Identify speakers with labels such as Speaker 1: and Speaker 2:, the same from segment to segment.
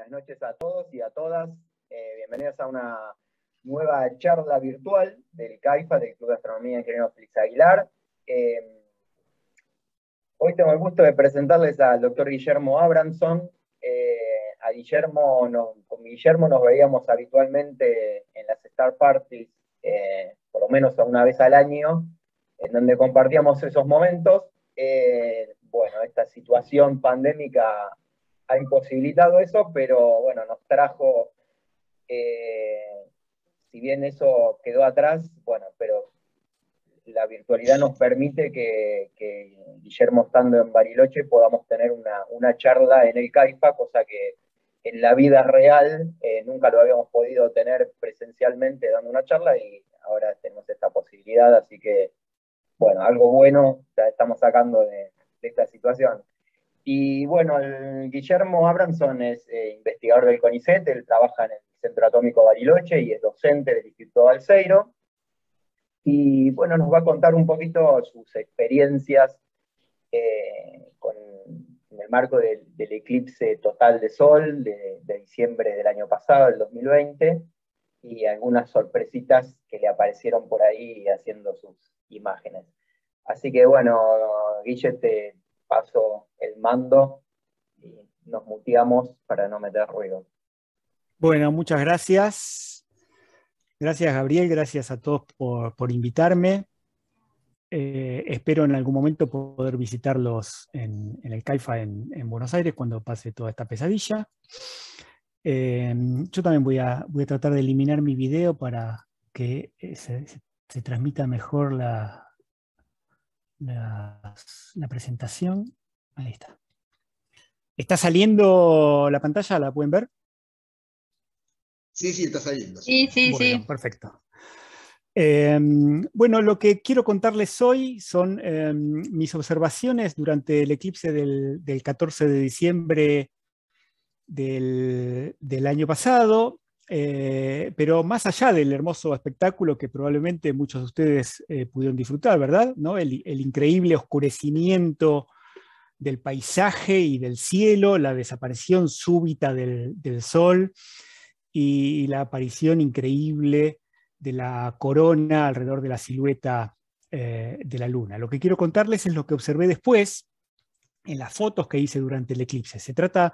Speaker 1: buenas noches a todos y a todas. Eh, bienvenidos a una nueva charla virtual del CAIFA, del Club de Astronomía Ingeniero Félix Aguilar. Eh, hoy tengo el gusto de presentarles al doctor Guillermo Abramson. Eh, a Guillermo con Guillermo nos veíamos habitualmente en las Star Parties, eh, por lo menos una vez al año, en donde compartíamos esos momentos. bueno, esta situación pandémica ha imposibilitado eso, pero bueno, nos trajo, eh, si bien eso quedó atrás, bueno, pero la virtualidad nos permite que, Guillermo estando en Bariloche podamos tener una, charla en el Caipa, cosa que en la vida real eh, nunca lo habíamos podido tener presencialmente dando una charla y ahora tenemos esta posibilidad, así que bueno, algo bueno ya estamos sacando de esta situación. Y bueno, Guillermo Abramson es eh, investigador del CONICET, él trabaja en el Centro Atómico Bariloche y es docente del Instituto Balseiro. Y bueno, nos va a contar un poquito sus experiencias eh, con, en el marco del, eclipse total de sol de, diciembre del año pasado, del 2020, y algunas sorpresitas que le aparecieron por ahí haciendo sus imágenes. Así que bueno, guillete paso el mando y nos muteamos para no meter ruido.
Speaker 2: Bueno, muchas gracias. Gracias Gabriel, gracias a todos por, invitarme. Eh, espero en algún momento poder visitarlos en, el CAIFA en, Buenos Aires cuando pase toda esta pesadilla. Eh, yo también voy a, voy a tratar de eliminar mi video para que eh, se, se transmita mejor la, la presentación. Ahí está. ¿Está saliendo la pantalla? ¿La pueden ver?
Speaker 1: Sí, sí, está saliendo. Sí, sí, sí.
Speaker 2: Perfecto. Em, bueno, lo que quiero contarles hoy son em, mis observaciones durante el eclipse del, del 14 de diciembre del, del año pasado. Eh, pero más allá del hermoso espectáculo que probablemente muchos de ustedes eh, pudieron disfrutar, ¿verdad? ¿No? El, increíble oscurecimiento del paisaje y del cielo, la desaparición súbita del, sol y, la aparición increíble de la corona alrededor de la silueta eh, de la luna. Lo que quiero contarles es lo que observé después en las fotos que hice durante el eclipse. Se trata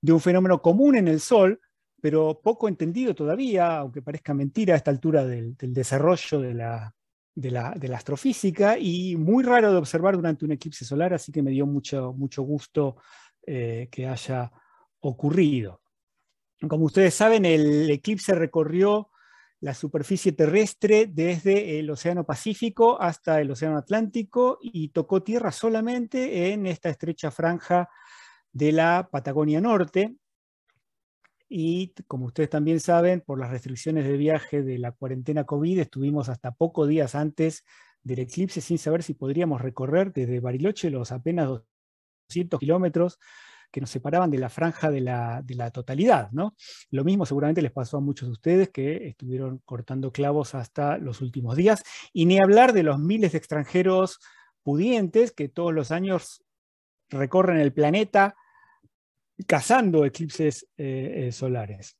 Speaker 2: de un fenómeno común en el sol, pero poco entendido todavía, aunque parezca mentira a esta altura del, desarrollo de la, astrofísica, y muy raro de observar durante un eclipse solar, así que me dio mucho, mucho gusto eh, que haya ocurrido. Como ustedes saben, el eclipse recorrió la superficie terrestre desde el Océano Pacífico hasta el Océano Atlántico y tocó tierra solamente en esta estrecha franja de la Patagonia Norte, y como ustedes también saben, por las restricciones de viaje de la cuarentena COVID, estuvimos hasta pocos días antes del eclipse sin saber si podríamos recorrer desde Bariloche los apenas 200 kilómetros que nos separaban de la franja de la, totalidad. ¿no? Lo mismo seguramente les pasó a muchos de ustedes que estuvieron cortando clavos hasta los últimos días, y ni hablar de los miles de extranjeros pudientes que todos los años recorren el planeta cazando eclipses eh, eh, solares.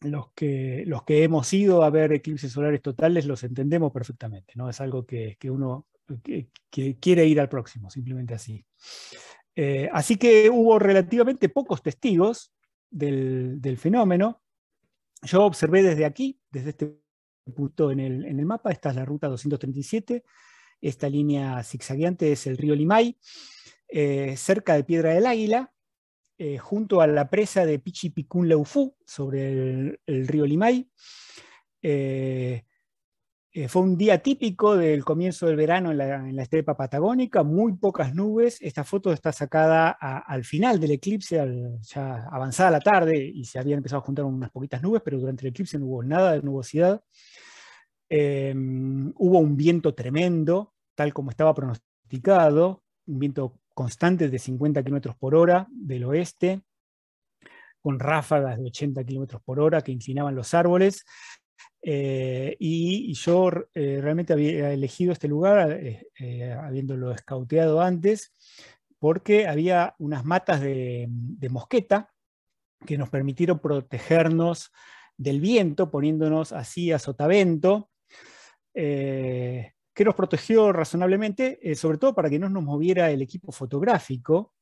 Speaker 2: Los que, los que hemos ido a ver eclipses solares totales los entendemos perfectamente, ¿no? Es algo que, que uno quiere ir al próximo, simplemente así. Eh, así que hubo relativamente pocos testigos del, fenómeno. Yo observé desde aquí, desde este punto en el, mapa, esta es la ruta 237, esta línea zigzagueante es el río Limay, cerca de Piedra del Águila, eh, junto a la presa de Pichipicún Leufú, sobre el, río Limay. Eh, eh, fue un día típico del comienzo del verano en la, Estrepa estepa patagónica, muy pocas nubes. Esta foto está sacada al final del eclipse, ya avanzada la tarde, y se habían empezado a juntar unas poquitas nubes, pero durante el eclipse no hubo nada de nubosidad. hubo un viento tremendo, tal como estaba pronosticado, un viento constantes de 50 km por hora del oeste, con ráfagas de 80 km por hora que inclinaban los árboles. Eh, y, yo eh, realmente había elegido este lugar, eh, habiéndolo escauteado antes, porque había unas matas de, mosqueta que nos permitieron protegernos del viento, poniéndonos así a sotavento que nos protegió razonablemente, eh, sobre todo para que no nos moviera el equipo fotográfico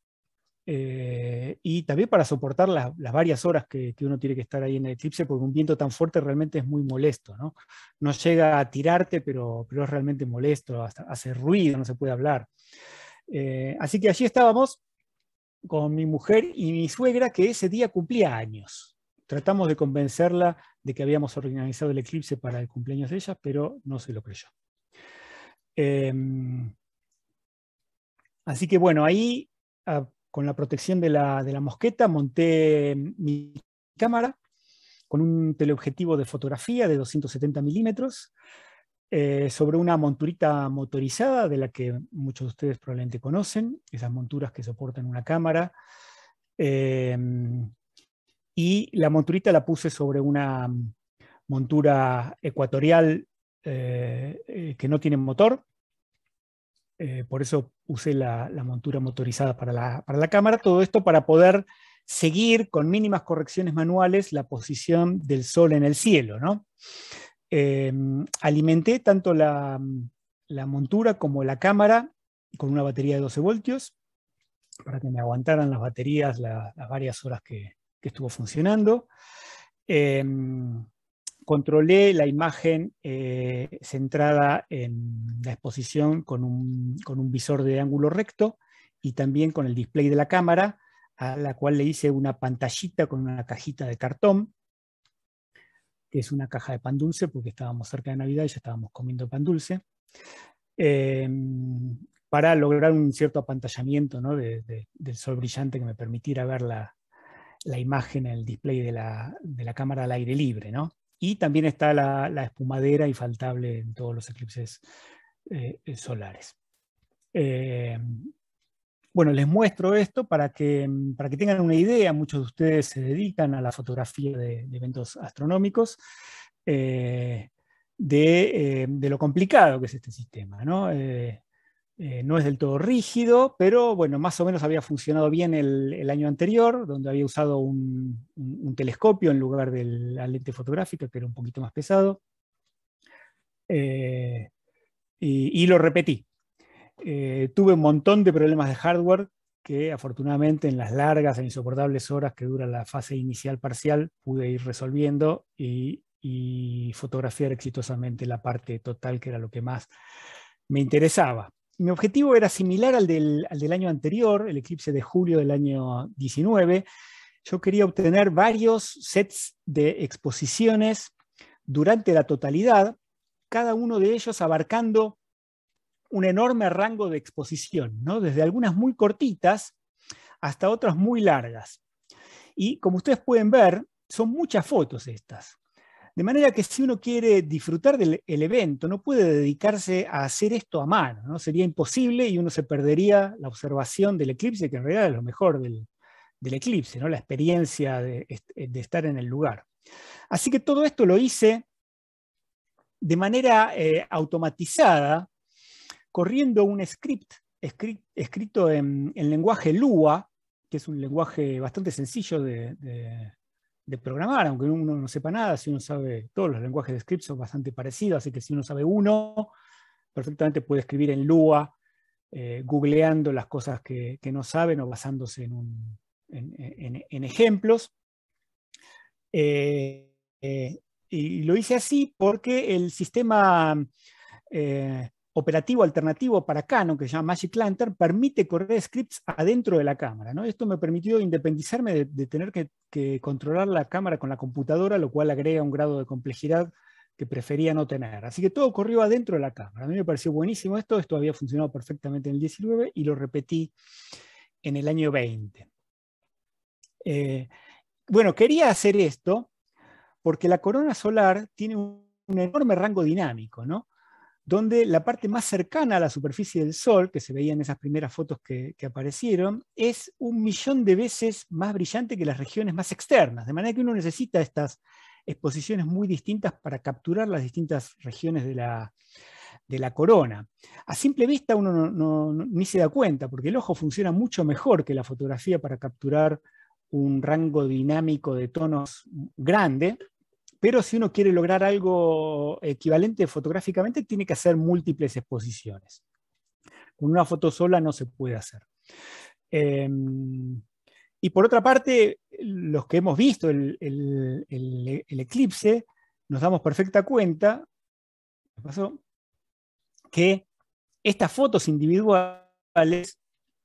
Speaker 2: eh, y también para soportar las varias horas que, uno tiene que estar ahí en el eclipse, porque un viento tan fuerte realmente es muy molesto, ¿no? llega a tirarte, pero, pero es realmente molesto, hace ruido, no se puede hablar. Eh, así que allí estábamos con mi mujer y mi suegra, que ese día cumplía años. Tratamos de convencerla de que habíamos organizado el eclipse para el cumpleaños de ella, pero no se lo creyó. Em, así que bueno, ahí ah, con la protección de la, de la mosqueta monté mi cámara con un teleobjetivo de fotografía de 270 milímetros eh, sobre una monturita motorizada de la que muchos de ustedes probablemente conocen, esas monturas que soportan una cámara. Em, y la monturita la puse sobre una montura ecuatorial eh, eh, que no tienen motor. Eh, por eso usé la, montura motorizada para la, cámara. Todo esto para poder seguir con mínimas correcciones manuales la posición del sol en el cielo. ¿no? alimenté tanto la, montura como la cámara con una batería de 12 voltios para que me aguantaran las baterías las varias horas que, estuvo funcionando controlé la imagen eh, centrada en la exposición con un, visor de ángulo recto y también con el display de la cámara, a la cual le hice una pantallita con una cajita de cartón, que es una caja de pan dulce, porque estábamos cerca de Navidad y ya estábamos comiendo pan dulce, em, para lograr un cierto apantallamiento ¿no? del sol brillante que me permitiera ver la, imagen en el display de la, de la cámara al aire libre. ¿no? Y también está la, espumadera infaltable en todos los eclipses eh, eh, solares. Eh, bueno, les muestro esto para que, mm, para que, tengan una idea. Muchos de ustedes se dedican a la fotografía de, eventos astronómicos, de, lo complicado que es este sistema. ¿no? Eh, no es del todo rígido, pero bueno, más o menos había funcionado bien el, año anterior, donde había usado un, telescopio en lugar del lente fotográfica, que era un poquito más pesado. Eh, y, lo repetí. Eh, tuve un montón de problemas de hardware que afortunadamente en las largas e insoportables horas que dura la fase inicial parcial pude ir resolviendo y fotografiar exitosamente la parte total, que era lo que más me interesaba mi objetivo era similar al del, año anterior, el eclipse de julio del año 19. Yo quería obtener varios sets de exposiciones durante la totalidad, cada uno de ellos abarcando un enorme rango de exposición, ¿no? desde algunas muy cortitas hasta otras muy largas. Y como ustedes pueden ver, son muchas fotos estas. De manera que si uno quiere disfrutar del evento, no puede dedicarse a hacer esto a mano, ¿no? sería imposible y uno se perdería la observación del eclipse, que en realidad es lo mejor del, eclipse, ¿no? la experiencia eh, de, estar en el lugar. Así que todo esto lo hice de manera eh, automatizada, corriendo un script, escrito en, lenguaje Lua, que es un lenguaje bastante sencillo de, de programar, aunque uno no sepa nada, si uno sabe, todos los lenguajes de scripts son bastante parecidos, así que si uno sabe uno, perfectamente puede escribir en Lua, eh, googleando las cosas que, no saben o basándose en, en, ejemplos. Eh, eh, y lo hice así porque el sistema operativo alternativo para Canon, que se llama Magic Lantern, permite correr scripts adentro de la cámara. ¿no? Esto me permitió independizarme de, tener que, controlar la cámara con la computadora, lo cual agrega un grado de complejidad que prefería no tener. Así que todo corrió adentro de la cámara. A mí me pareció buenísimo esto, esto había funcionado perfectamente en el 19 y lo repetí en el año 20. Eh, bueno, quería hacer esto porque la corona solar tiene un enorme rango dinámico, ¿no? donde la parte más cercana a la superficie del Sol, que se veía en esas primeras fotos que, aparecieron, es un millón de veces más brillante que las regiones más externas, de manera que uno necesita estas exposiciones muy distintas para capturar las distintas regiones de la, corona. A simple vista uno ni se da cuenta, porque el ojo funciona mucho mejor que la fotografía para capturar un rango dinámico de tonos grande, pero si uno quiere lograr algo equivalente fotográficamente, tiene que hacer múltiples exposiciones. Con una foto sola no se puede hacer. Em, y por otra parte, los que hemos visto el, eclipse, nos damos perfecta cuenta, pasó? que estas fotos individuales,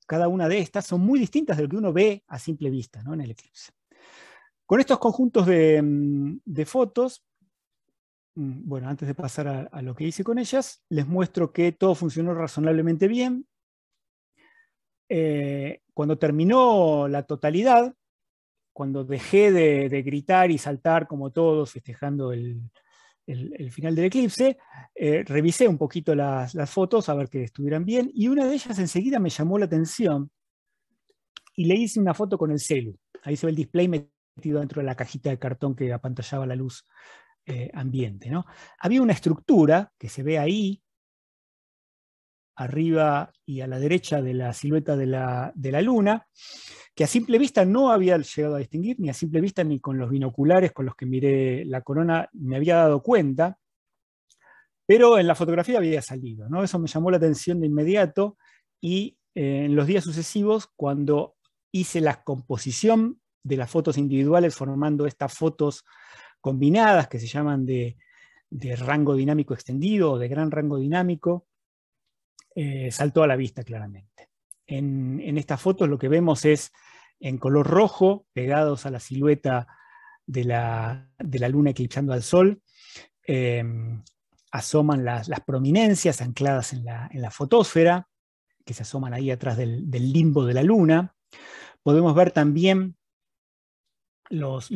Speaker 2: cada una de estas, son muy distintas de lo que uno ve a simple vista en el eclipse. Con estos conjuntos de, mm, fotos, mm, bueno, antes de pasar a, lo que hice con ellas, les muestro que todo funcionó razonablemente bien. Eh, cuando terminó la totalidad, cuando dejé de, gritar y saltar como todos festejando el, final del eclipse, eh, revisé un poquito las, fotos a ver que estuvieran bien y una de ellas enseguida me llamó la atención y le hice una foto con el celu. Ahí se ve el display metido dentro de la cajita de cartón que apantallaba la luz eh, ambiente. ¿no? Había una estructura que se ve ahí, arriba y a la derecha de la silueta de la, luna, que a simple vista no había llegado a distinguir, ni a simple vista ni con los binoculares con los que miré la corona me había dado cuenta, pero en la fotografía había salido. ¿no? Eso me llamó la atención de inmediato y eh, en los días sucesivos, cuando hice la composición de las fotos individuales formando estas fotos combinadas que se llaman de, rango dinámico extendido o de gran rango dinámico, eh, saltó a la vista claramente. En, estas fotos lo que vemos es en color rojo, pegados a la silueta de la, luna eclipsando al sol, em, asoman las, prominencias ancladas en la, en fotósfera, que se asoman ahí atrás del limbo de la luna. Podemos ver también los,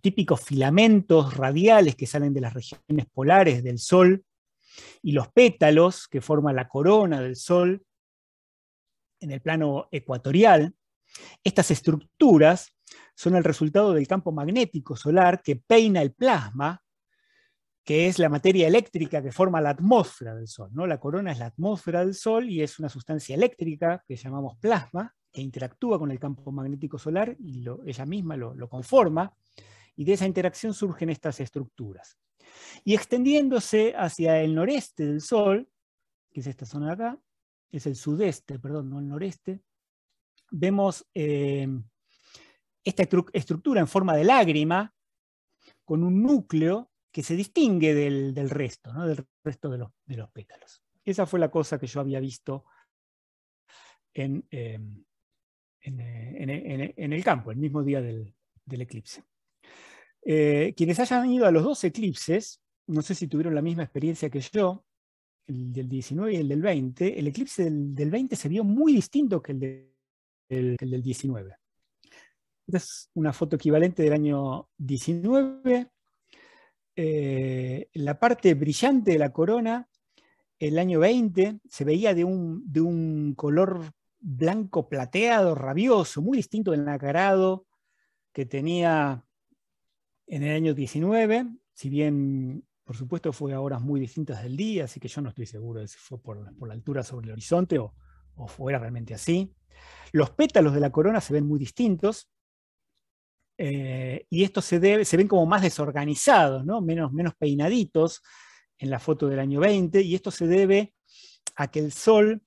Speaker 2: típicos filamentos radiales que salen de las regiones polares del Sol y los pétalos que forman la corona del Sol en el plano ecuatorial. Estas estructuras son el resultado del campo magnético solar que peina el plasma, que es la materia eléctrica que forma la atmósfera del Sol. ¿no? La corona es la atmósfera del Sol y es una sustancia eléctrica que llamamos plasma e interactúa con el campo magnético solar y ella misma lo, conforma, y de esa interacción surgen estas estructuras. Y extendiéndose hacia el noreste del Sol, que es esta zona de acá, es el sudeste, perdón, no el noreste, vemos eh, esta estructura en forma de lágrima con un núcleo que se distingue del, resto, ¿no? del resto de los, pétalos. Esa fue la cosa que yo había visto en, eh, eh, eh, eh, en, el campo, el mismo día del, eclipse. quienes hayan ido a los dos eclipses, no sé si tuvieron la misma experiencia que yo, el del 19 y el del 20, el eclipse del, 20 se vio muy distinto que el, del 19. Esta es una foto equivalente del año 19. la parte brillante de la corona, el año 20, se veía de un, de un color blanco plateado, rabioso, muy distinto del nacarado que tenía en el año 19, si bien por supuesto fue a horas muy distintas del día, así que yo no estoy seguro de si fue por, la altura sobre el horizonte o, fuera realmente así. Los pétalos de la corona se ven muy distintos, eh, y esto se, debe, se ven como más desorganizados, ¿no? menos, menos peinaditos en la foto del año 20, y esto se debe a que el sol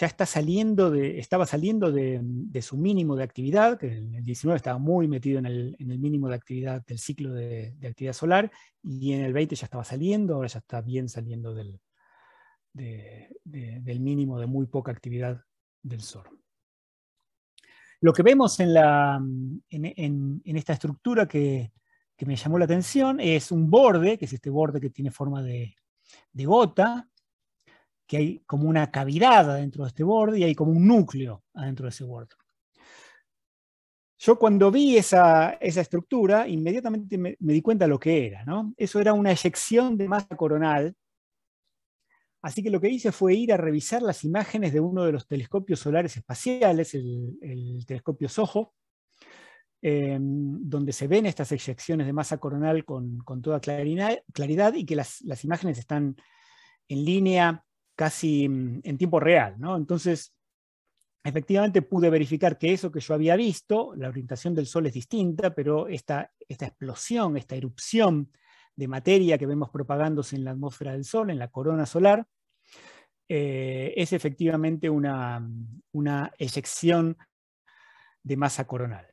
Speaker 2: ya está saliendo estaba saliendo de, su mínimo de actividad, que en el 19 estaba muy metido en el, mínimo de actividad del ciclo de, actividad solar, y en el 20 ya estaba saliendo, ahora ya está bien saliendo del, mínimo de muy poca actividad del Sol. Lo que vemos en, esta estructura que, me llamó la atención es un borde, que es este borde que tiene forma de gota, que hay como una cavidad adentro de este borde y hay como un núcleo adentro de ese borde. Yo cuando vi esa, estructura, inmediatamente me, di cuenta de lo que era. Eso era una eyección de masa coronal. Así que lo que hice fue ir a revisar las imágenes de uno de los telescopios solares espaciales, el, telescopio SOHO, em, donde se ven estas eyecciones de masa coronal con, toda claridad, claridad, y que las, las imágenes están en línea casi mm, en tiempo real, Entonces, efectivamente pude verificar que eso que yo había visto, la orientación del Sol es distinta, pero esta, esta explosión, esta erupción de materia que vemos propagándose en la atmósfera del Sol, en la corona solar, eh, es efectivamente una, una, eyección de masa coronal.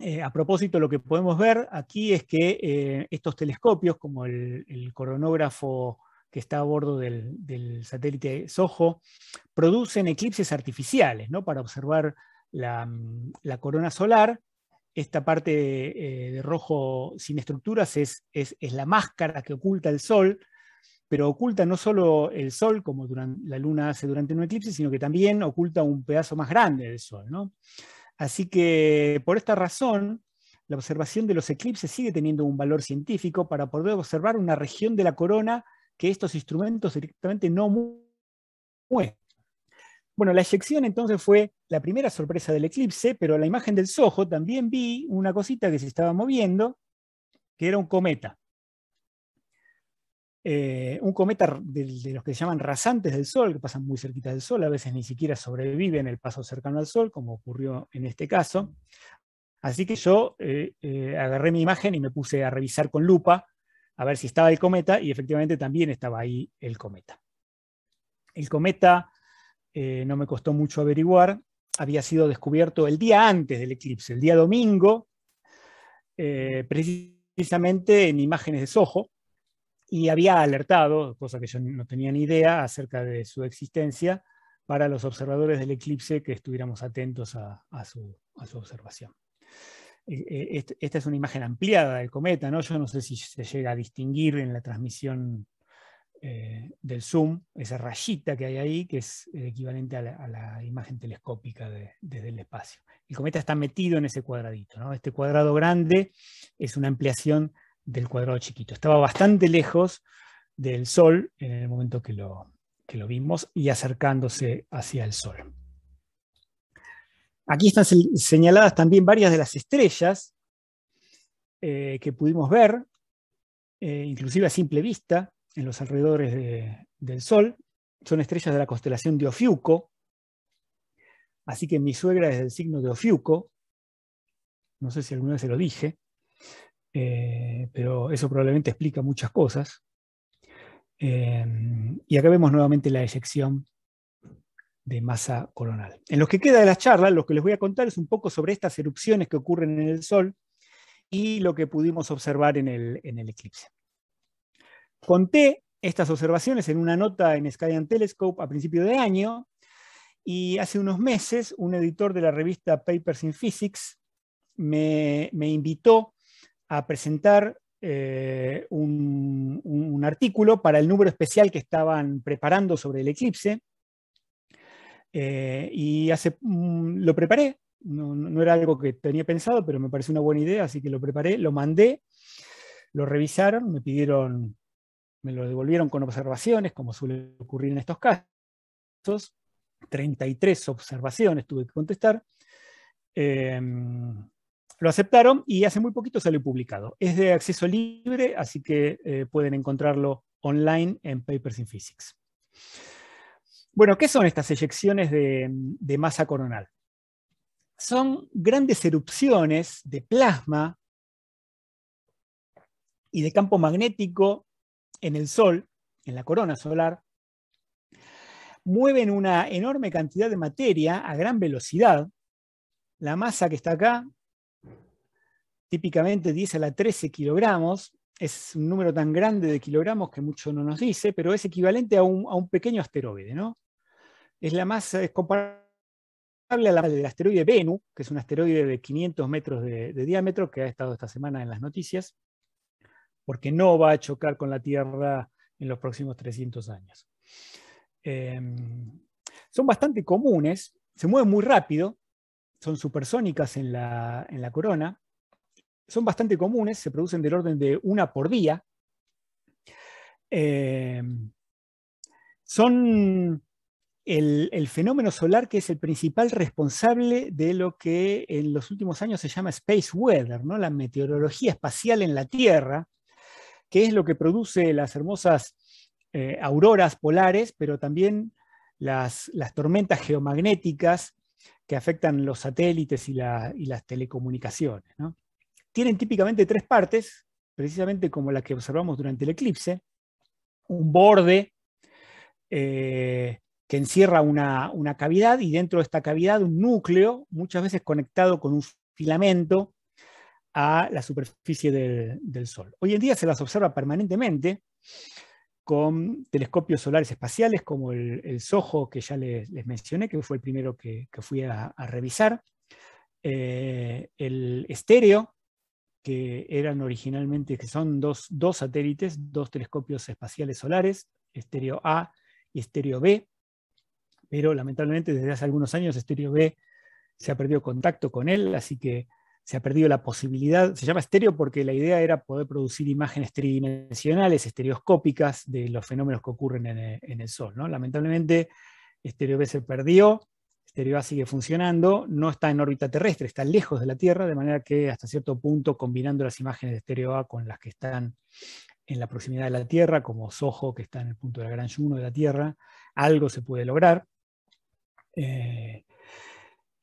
Speaker 2: Eh, a propósito, lo que podemos ver aquí es que eh, estos telescopios, como el coronógrafo que está a bordo del, satélite SOHO, producen eclipses artificiales para observar mm, la, corona solar. Esta parte eh, de, rojo sin estructuras es, es, la máscara que oculta el Sol, pero oculta no solo el Sol, como la Luna hace durante un eclipse, sino que también oculta un pedazo más grande del Sol. Así que por esta razón, la observación de los eclipses sigue teniendo un valor científico para poder observar una región de la corona que estos instrumentos directamente no muestran. Bueno, la eyección entonces fue la primera sorpresa del eclipse, pero la imagen del Soho también vi una cosita que se estaba moviendo, que era un cometa. Eh, un cometa de, los que se llaman rasantes del Sol, que pasan muy cerquita del Sol, a veces ni siquiera sobreviven el paso cercano al Sol, como ocurrió en este caso. Así que yo eh, eh, agarré mi imagen y me puse a revisar con lupa a ver si estaba el cometa y efectivamente también estaba ahí el cometa. El cometa eh, no me costó mucho averiguar, había sido descubierto el día antes del eclipse, el día domingo, eh, precisamente en imágenes de Soho, y había alertado, cosa que yo no tenía ni idea acerca de su existencia, para los observadores del eclipse que estuviéramos atentos a su observación. Eh, eh, esta es una imagen ampliada del cometa, ¿no? Yo no sé si se llega a distinguir en la transmisión eh, del zoom, esa rayita que hay ahí, que es el equivalente a la, imagen telescópica desde el espacio. El cometa está metido en ese cuadradito, Este cuadrado grande es una ampliación del cuadrado chiquito. Estaba bastante lejos del Sol en el momento que lo, que lo vimos y acercándose hacia el Sol. Aquí están señaladas también varias de las estrellas eh, que pudimos ver, eh, inclusive a simple vista, en los alrededores del Sol. Son estrellas de la constelación de Ofiuco. Así que mi suegra es del signo de Ofiuco. No sé si alguna vez se lo dije, eh, pero eso probablemente explica muchas cosas. y acá vemos nuevamente la eyección de masa coronal. En lo que queda de la charla, lo que les voy a contar es un poco sobre estas erupciones que ocurren en el Sol y lo que pudimos observar en el, eclipse. Conté estas observaciones en una nota en Sky Telescope a principio de año y hace unos meses un editor de la revista Papers in Physics me, invitó a presentar eh, un, artículo para el número especial que estaban preparando sobre el eclipse eh, y hace, mm, lo preparé, no, era algo que tenía pensado, pero me pareció una buena idea, así que lo preparé, lo mandé, lo revisaron, me pidieron, me lo devolvieron con observaciones, como suele ocurrir en estos casos. 33 observaciones tuve que contestar. Em, lo aceptaron y hace muy poquito salió publicado. Es de acceso libre, así que eh, pueden encontrarlo online en Papers in Physics. Bueno, ¿qué son estas eyecciones de, masa coronal? Son grandes erupciones de plasma y de campo magnético en el Sol, en la corona solar, mueven una enorme cantidad de materia a gran velocidad. La masa que está acá, típicamente 10 a la 13 kilogramos, es un número tan grande de kilogramos que mucho no nos dice, pero es equivalente a un pequeño asteroide, ¿no? es la más, comparable a la del asteroide Venu, que es un asteroide de 500 metros de, diámetro que ha estado esta semana en las noticias, porque no va a chocar con la Tierra en los próximos 300 años. Em, son bastante comunes, se mueven muy rápido, son supersónicas en la, corona, son bastante comunes, se producen del orden de una por día. Em, son el, fenómeno solar que es el principal responsable de lo que en los últimos años se llama space weather, ¿no? la meteorología espacial en la Tierra, que es lo que produce las hermosas eh, auroras polares, pero también las, tormentas geomagnéticas que afectan los satélites y, las telecomunicaciones. Tienen típicamente tres partes, precisamente como la que observamos durante el eclipse, un borde eh, que encierra una, cavidad y dentro de esta cavidad un núcleo, muchas veces conectado con un filamento a la superficie del, Sol. Hoy en día se las observa permanentemente con telescopios solares espaciales como el, SOHO que ya les, mencioné, que fue el primero que, fui a, revisar, eh, el estéreo, que eran originalmente, que son dos, dos satélites, dos telescopios espaciales solares, estéreo A y estéreo B, pero lamentablemente desde hace algunos años Estéreo B se ha perdido contacto con él, así que se ha perdido la posibilidad, se llama estéreo porque la idea era poder producir imágenes tridimensionales, estereoscópicas de los fenómenos que ocurren en el, Sol. Lamentablemente, estéreo B se perdió, estéreo A sigue funcionando, no está en órbita terrestre, está lejos de la Tierra, de manera que hasta cierto punto, combinando las imágenes de estéreo A con las que están en la proximidad de la Tierra, como Soho, que está en el punto de la Gran Juno de la Tierra, algo se puede lograr. Eh,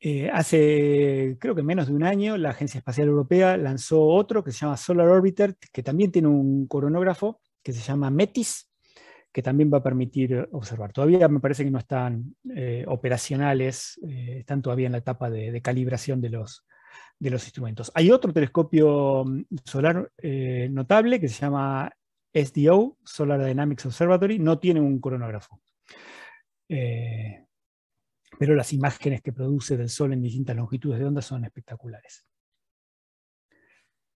Speaker 2: eh, hace creo que menos de un año la Agencia Espacial Europea lanzó otro que se llama Solar Orbiter, que también tiene un coronógrafo que se llama METIS, que también va a permitir observar. Todavía me parece que no están eh, operacionales, están todavía en la etapa de, calibración de los, de los, instrumentos. Hay otro telescopio mm, solar notable que se llama SDO, Solar Dynamics Observatory, no tiene un coronógrafo pero las imágenes que produce del Sol en distintas longitudes de onda son espectaculares.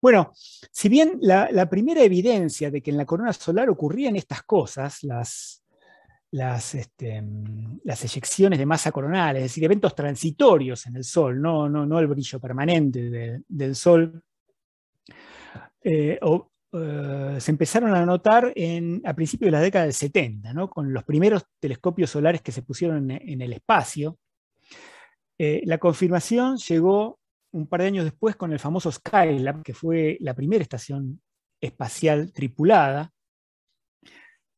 Speaker 2: Bueno, si bien la, primera evidencia de que en la corona solar ocurrían estas cosas, las, este, las, eyecciones de masa coronal, es decir, eventos transitorios en el Sol, no, no, no el brillo permanente del Sol, eh, o, eh, se empezaron a notar en, a principios de la década del 70, con los primeros telescopios solares que se pusieron en, el espacio. Eh, la confirmación llegó un par de años después con el famoso Skylab, que fue la primera estación espacial tripulada.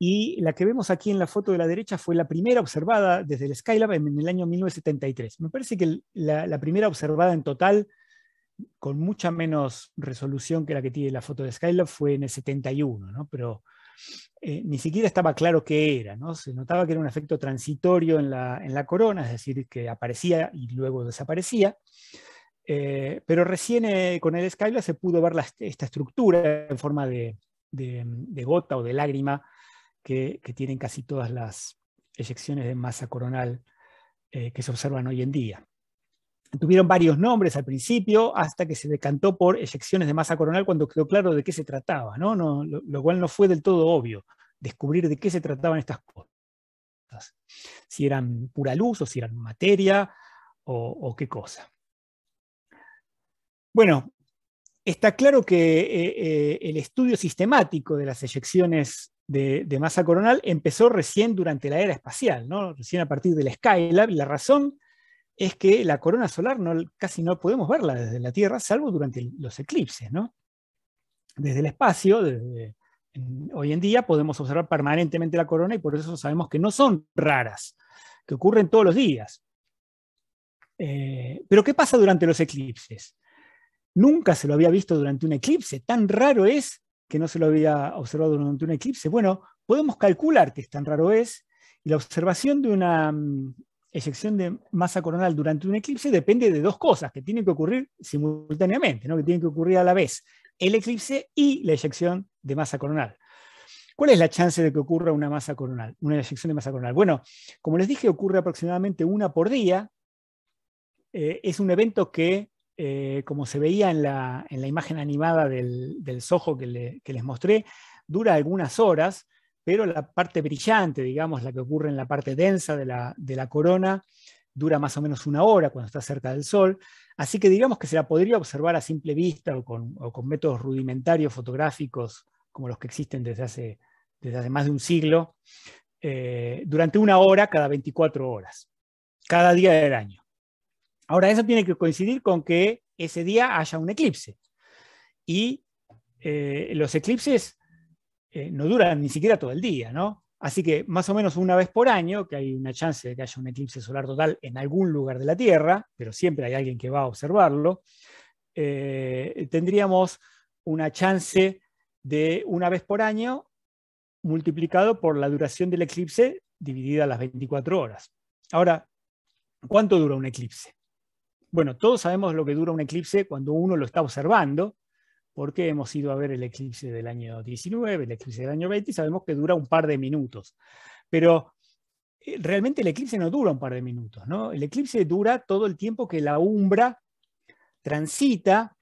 Speaker 2: Y la que vemos aquí en la foto de la derecha fue la primera observada desde el Skylab en, el año 1973. Me parece que la, la primera observada en total con mucha menos resolución que la que tiene la foto de Skylab fue en el 71, pero eh, ni siquiera estaba claro qué era. ¿no? Se notaba que era un efecto transitorio en la, corona, es decir, que aparecía y luego desaparecía. Eh, pero recién eh, con el Skylab se pudo ver esta estructura en forma de, gota o de lágrima que, que, tienen casi todas las eyecciones de masa coronal que se observan hoy en día tuvieron varios nombres al principio, hasta que se decantó por eyecciones de masa coronal cuando quedó claro de qué se trataba, lo, cual no fue del todo obvio, descubrir de qué se trataban estas cosas, si eran pura luz o si eran materia o, qué cosa. Bueno, está claro que eh, eh, el estudio sistemático de las eyecciones de, masa coronal empezó recién durante la era espacial, recién a partir del Skylab, y la razón es que la corona solar no, casi no podemos verla desde la Tierra, salvo durante los eclipses. ¿no? Desde el espacio, hoy en día podemos observar permanentemente la corona y por eso sabemos que no son raras, que ocurren todos los días. Eh, pero ¿qué pasa durante los eclipses? Nunca se lo había visto durante un eclipse, tan raro es que no se lo había observado durante un eclipse. Bueno, podemos calcular que es tan raro es, y la observación de una, mm, eyección de masa coronal durante un eclipse depende de dos cosas que tienen que ocurrir simultáneamente, ¿no? que tienen que ocurrir a la vez, el eclipse y la eyección de masa coronal. ¿Cuál es la chance de que ocurra una masa coronal, una eyección de masa coronal? Bueno, como les dije, ocurre aproximadamente una por día. Eh, es un evento que, eh, como se veía en la, imagen animada del, del sojo que les mostré, dura algunas horas pero la parte brillante, digamos, la que ocurre en la parte densa de la, corona, dura más o menos una hora cuando está cerca del Sol, así que digamos que se la podría observar a simple vista o con, métodos rudimentarios fotográficos como los que existen desde hace, desde más de un siglo, eh, durante una hora cada 24 horas, cada día del año. Ahora, eso tiene que coincidir con que ese día haya un eclipse. Y eh, los eclipses eh, no duran ni siquiera todo el día, ¿no? Así que más o menos una vez por año, que hay una chance de que haya un eclipse solar total en algún lugar de la Tierra, pero siempre hay alguien que va a observarlo, eh, tendríamos una chance de una vez por año multiplicado por la duración del eclipse dividida a las 24 horas. Ahora, ¿cuánto dura un eclipse? Bueno, todos sabemos lo que dura un eclipse cuando uno lo está observando, porque hemos ido a ver el eclipse del año 19, el eclipse del año 20 y sabemos que dura un par de minutos. Pero eh, realmente el eclipse no dura un par de minutos, ¿no? El eclipse dura todo el tiempo que la umbra transita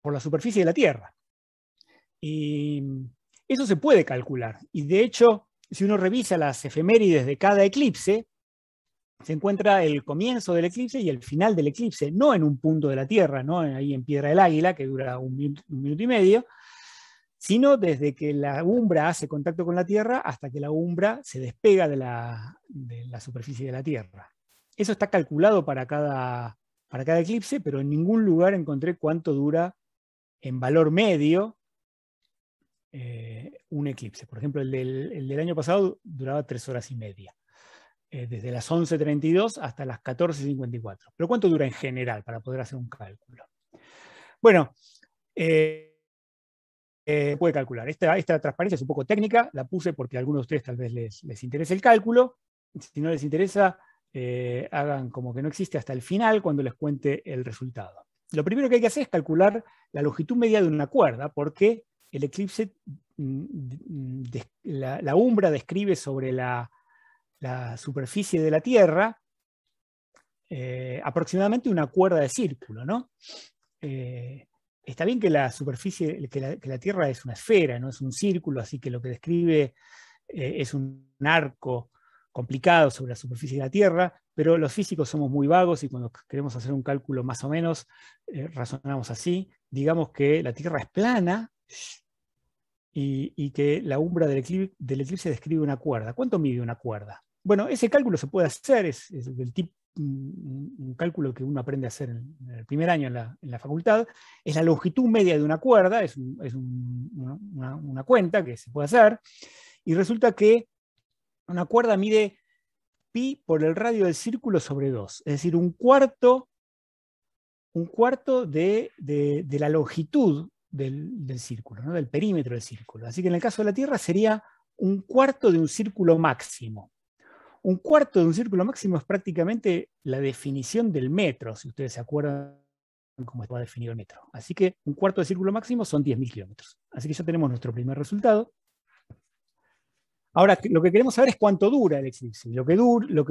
Speaker 2: por la superficie de la Tierra. Y eso se puede calcular. Y de hecho, si uno revisa las efemérides de cada eclipse, se encuentra el comienzo del eclipse y el final del eclipse, no en un punto de la Tierra, ¿no? ahí en Piedra del Águila, que dura un minuto, y medio, sino desde que la umbra hace contacto con la Tierra hasta que la umbra se despega de la, superficie de la Tierra. Eso está calculado para cada, eclipse, pero en ningún lugar encontré cuánto dura en valor medio eh, un eclipse. Por ejemplo, el del, año pasado duraba tres horas y media. Eh, desde las 11.32 hasta las 14.54. Pero ¿cuánto dura en general para poder hacer un cálculo? Bueno, eh, eh, puede calcular. Esta, transparencia es un poco técnica, la puse porque a algunos de ustedes tal vez les, les interese el cálculo. Si no les interesa, hagan como que no existe hasta el final cuando les cuente el resultado. Lo primero que hay que hacer es calcular la longitud media de una cuerda, porque el eclipse, mm, mm, la, la umbra describe sobre la la superficie de la Tierra eh, aproximadamente una cuerda de círculo. ¿no? Eh, está bien que la superficie, la, Tierra es una esfera, no es un círculo, así que lo que describe eh, es un arco complicado sobre la superficie de la Tierra, pero los físicos somos muy vagos y cuando queremos hacer un cálculo más o menos, razonamos así. Digamos que la Tierra es plana, y, y, que la umbra del, eclipse describe una cuerda. ¿Cuánto mide una cuerda? Bueno, ese cálculo se puede hacer, es, tipo, un, cálculo que uno aprende a hacer en, el primer año en la, facultad, es la longitud media de una cuerda, es, una, cuenta que se puede hacer, y resulta que una cuerda mide pi por el radio del círculo sobre 2, es decir, un cuarto, un cuarto de, la longitud del, círculo, del perímetro del círculo. Así que en el caso de la Tierra sería un cuarto de un círculo máximo. Un cuarto de un círculo máximo es prácticamente la definición del metro, si ustedes se acuerdan cómo a definir el metro. Así que un cuarto de círculo máximo son 10.000 kilómetros. Así que ya tenemos nuestro primer resultado. Ahora, lo que queremos saber es cuánto dura el eclipse. Lo que,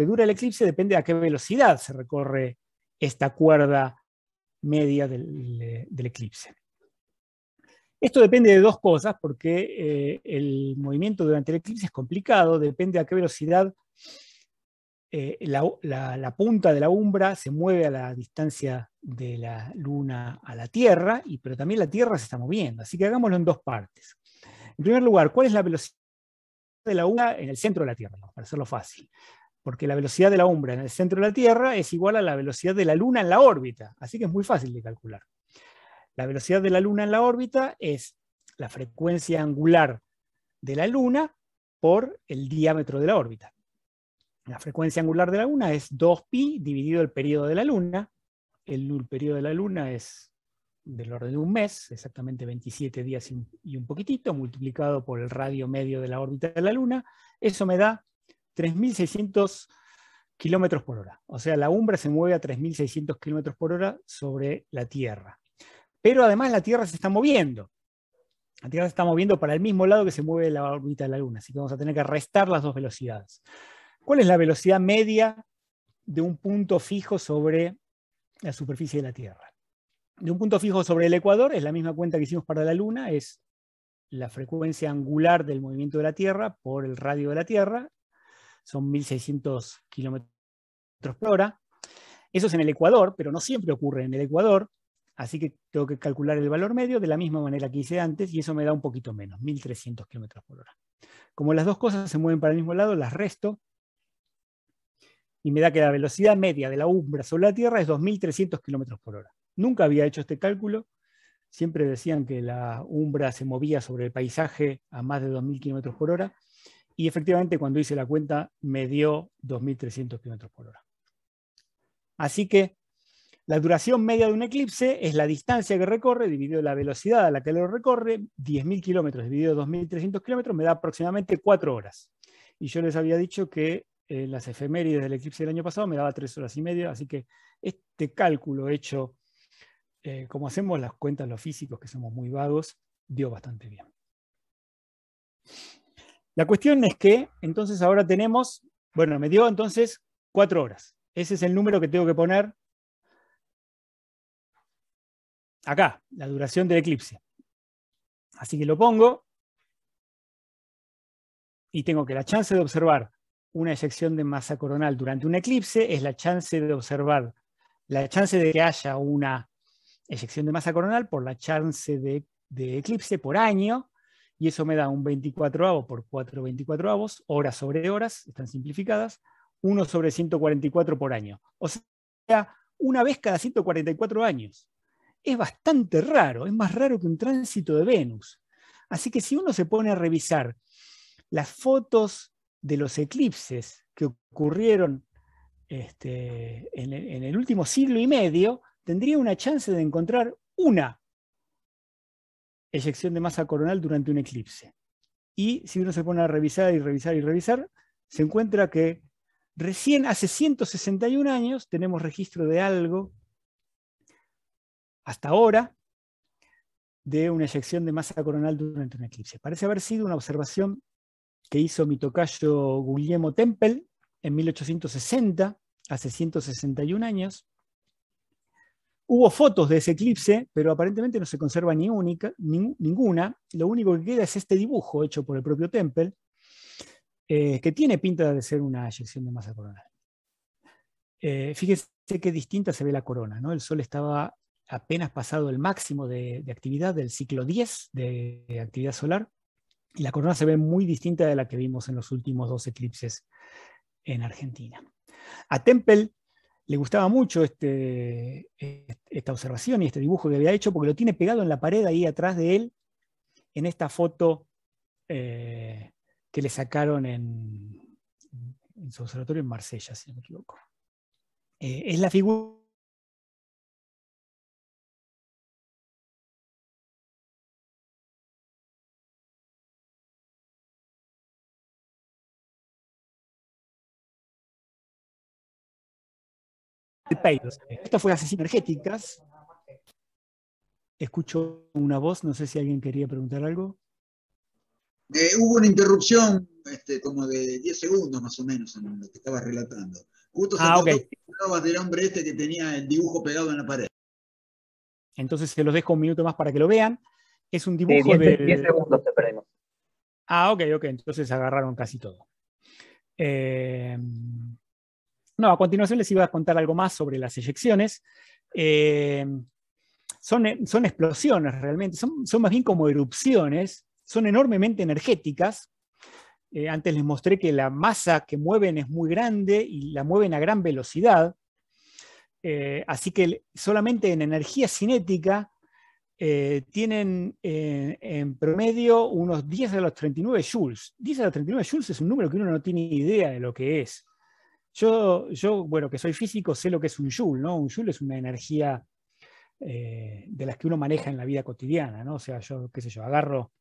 Speaker 2: dura el eclipse depende de a qué velocidad se recorre esta cuerda media del, eclipse. Esto depende de dos cosas, porque eh, el movimiento durante el eclipse es complicado, depende a qué velocidad la, punta de la umbra se mueve a la distancia de la Luna a la Tierra, pero también la Tierra se está moviendo, así que hagámoslo en dos partes. En primer lugar, ¿cuál es la velocidad de la umbra en el centro de la Tierra? Para hacerlo fácil. Porque la velocidad de la umbra en el centro de la Tierra es igual a la velocidad de la Luna en la órbita, así que es muy fácil de calcular. La velocidad de la Luna en la órbita es la frecuencia angular de la Luna por el diámetro de la órbita. La frecuencia angular de la luna es 2pi dividido el periodo de la luna. El periodo de la luna es del orden de un mes, exactamente 27 días y un poquitito, multiplicado por el radio medio de la órbita de la luna. Eso me da 3600 kilómetros por hora. O sea, la umbra se mueve a 3.600 kilómetros por hora sobre la Tierra. Pero además la Tierra se está moviendo. La Tierra se está moviendo para el mismo lado que se mueve la órbita de la Luna. Así que vamos a tener que restar las dos velocidades. ¿Cuál es la velocidad media de un punto fijo sobre la superficie de la Tierra? De un punto fijo sobre el ecuador, es la misma cuenta que hicimos para la Luna, es la frecuencia angular del movimiento de la Tierra por el radio de la Tierra, son 1600 kilómetros por hora. Eso es en el Ecuador, pero no siempre ocurre en el Ecuador, así que tengo que calcular el valor medio de la misma manera que hice antes y eso me da un poquito menos, 1300 kilómetros por hora. Como las dos cosas se mueven para el mismo lado, las resto y me da que la velocidad media de la umbra sobre la Tierra es 2.300 kilómetros por hora. Nunca había hecho este cálculo. Siempre decían que la umbra se movía sobre el paisaje a más de 2.000 kilómetros por hora. Y efectivamente, cuando hice la cuenta, me dio 2.300 kilómetros por hora. Así que la duración media de un eclipse es la distancia que recorre dividido la velocidad a la que lo recorre, 10.000 kilómetros dividido 2.300 kilómetros, me da aproximadamente 4 horas. Y yo les había dicho que eh, las efemérides del eclipse del año pasado me daba tres horas y media, así que este cálculo hecho, eh, como hacemos las cuentas los físicos, que somos muy vagos, dio bastante bien. La cuestión es que entonces ahora tenemos, bueno, me dio entonces cuatro horas. Ese es el número que tengo que poner acá, la duración del eclipse. Así que lo pongo y tengo que la chance de observar una eyección de masa coronal durante un eclipse es la chance de observar, la chance de que haya una eyección de masa coronal por la chance de, eclipse por año, y eso me da un 24 avos por 4 24 avos, horas sobre horas, están simplificadas, 1 sobre 144 por año. O sea, una vez cada 144 años. Es bastante raro, es más raro que un tránsito de Venus. Así que si uno se pone a revisar las fotos de los eclipses que ocurrieron este, en, en, el último siglo y medio, tendría una chance de encontrar una eyección de masa coronal durante un eclipse. Y si uno se pone a revisar y revisar y revisar, se encuentra que recién hace 161 años tenemos registro de algo hasta ahora de una eyección de masa coronal durante un eclipse. Parece haber sido una observación que hizo mi tocayo Guglielmo Temple en 1860, hace 161 años. Hubo fotos de ese eclipse, pero aparentemente no se conserva ni única, ninguna. Lo único que queda es este dibujo hecho por el propio Temple, eh, que tiene pinta de ser una eyección de masa coronal. Eh, fíjense qué distinta se ve la corona. El Sol estaba apenas pasado el máximo de, actividad del ciclo 10 de actividad solar y la corona se ve muy distinta de la que vimos en los últimos dos eclipses en Argentina. A Tempel le gustaba mucho este, este, esta observación y este dibujo que había hecho porque lo tiene pegado en la pared ahí atrás de él en esta foto eh, que le sacaron en,
Speaker 1: su observatorio en Marsella, si no me equivoco. Eh, es la figura de Esto fue hace
Speaker 2: Sinergéticas. Escucho una voz, no sé si alguien quería preguntar
Speaker 1: algo. Eh, hubo una interrupción este, como de 10 segundos más o menos en lo que estaba relatando. Justo ah, se okay. del hombre este que tenía el dibujo pegado en la pared.
Speaker 2: Entonces se los dejo un minuto más para que lo vean. Es un dibujo de... segundos Ah, ok, ok. Entonces agarraron casi todo. Eh, no, a continuación les iba a contar algo más sobre las eyecciones. Eh, son, eh, son, explosiones realmente, son, más bien como erupciones, son enormemente energéticas. Eh, antes les mostré que la masa que mueven es muy grande y la mueven a gran velocidad. así que solamente en energía cinética tienen en promedio unos 10 a los 39 joules. 10 a los 39 joules es un número que uno no tiene idea de lo que es. Yo, bueno, que soy físico, sé lo que es un joule, ¿no? Un joule es una energía eh, de las que uno maneja en la vida cotidiana, ¿no? O sea, yo, qué sé yo, agarro,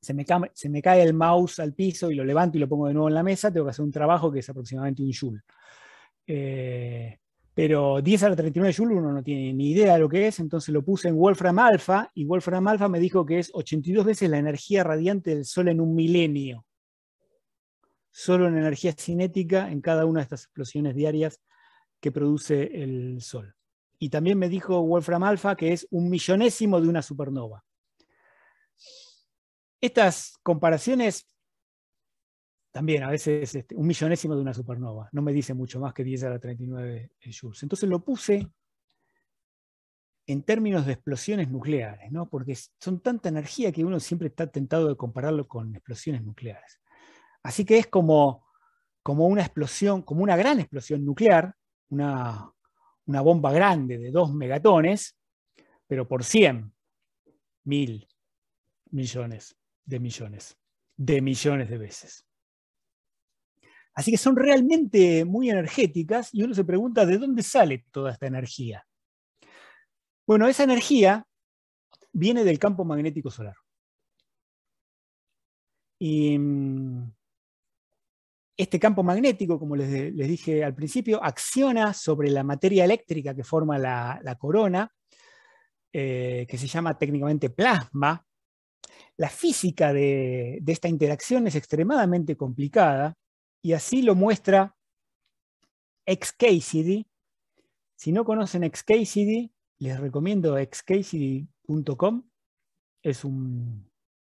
Speaker 2: se me, cae, el mouse al piso y lo levanto y lo pongo de nuevo en la mesa, tengo que hacer un trabajo que es aproximadamente un joule. Eh, pero 10 a la 39 joule uno no tiene ni idea de lo que es, entonces lo puse en Wolfram Alpha y Wolfram Alpha me dijo que es 82 veces la energía radiante del Sol en un milenio solo en energía cinética en cada una de estas explosiones diarias que produce el Sol. Y también me dijo Wolfram Alpha que es un millonésimo de una supernova. Estas comparaciones, también a veces este, un millonésimo de una supernova, no me dice mucho más que 10 a la 39 joules. Entonces lo puse en términos de explosiones nucleares, ¿no? porque son tanta energía que uno siempre está tentado de compararlo con explosiones nucleares. Así que es como, una explosión, como una gran explosión nuclear, una, bomba grande de dos megatones, pero por 100, mil millones de millones, de millones de veces. Así que son realmente muy energéticas y uno se pregunta de dónde sale toda esta energía. Bueno, esa energía viene del campo magnético solar. Y mm, este campo magnético, como les, dije al principio, acciona sobre la materia eléctrica que forma la, corona, eh, que se llama técnicamente plasma. La física de, esta interacción es extremadamente complicada y así lo muestra XKCD. Si no conocen XKCD, les recomiendo xkcd.com. Es, uno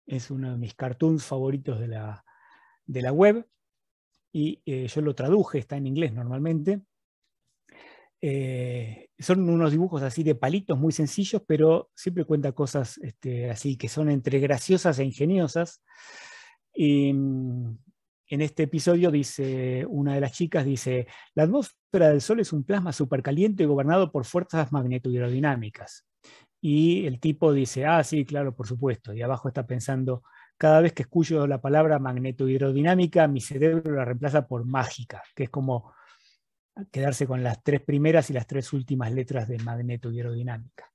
Speaker 2: de mis cartoons favoritos de la web y eh, yo lo traduje, está en inglés normalmente. Eh, son unos dibujos así de palitos muy sencillos, pero siempre cuenta cosas este, así que son entre graciosas e ingeniosas. Y, mm, en este episodio dice una de las chicas dice la atmósfera del Sol es un plasma supercaliente gobernado por fuerzas magnetohidrodinámicas. y el tipo dice ah sí claro por supuesto y abajo está pensando cada vez que escucho la palabra magnetohidrodinámica, mi cerebro la reemplaza por mágica, que es como quedarse con las tres primeras y las tres últimas letras de magnetohidrodinámica.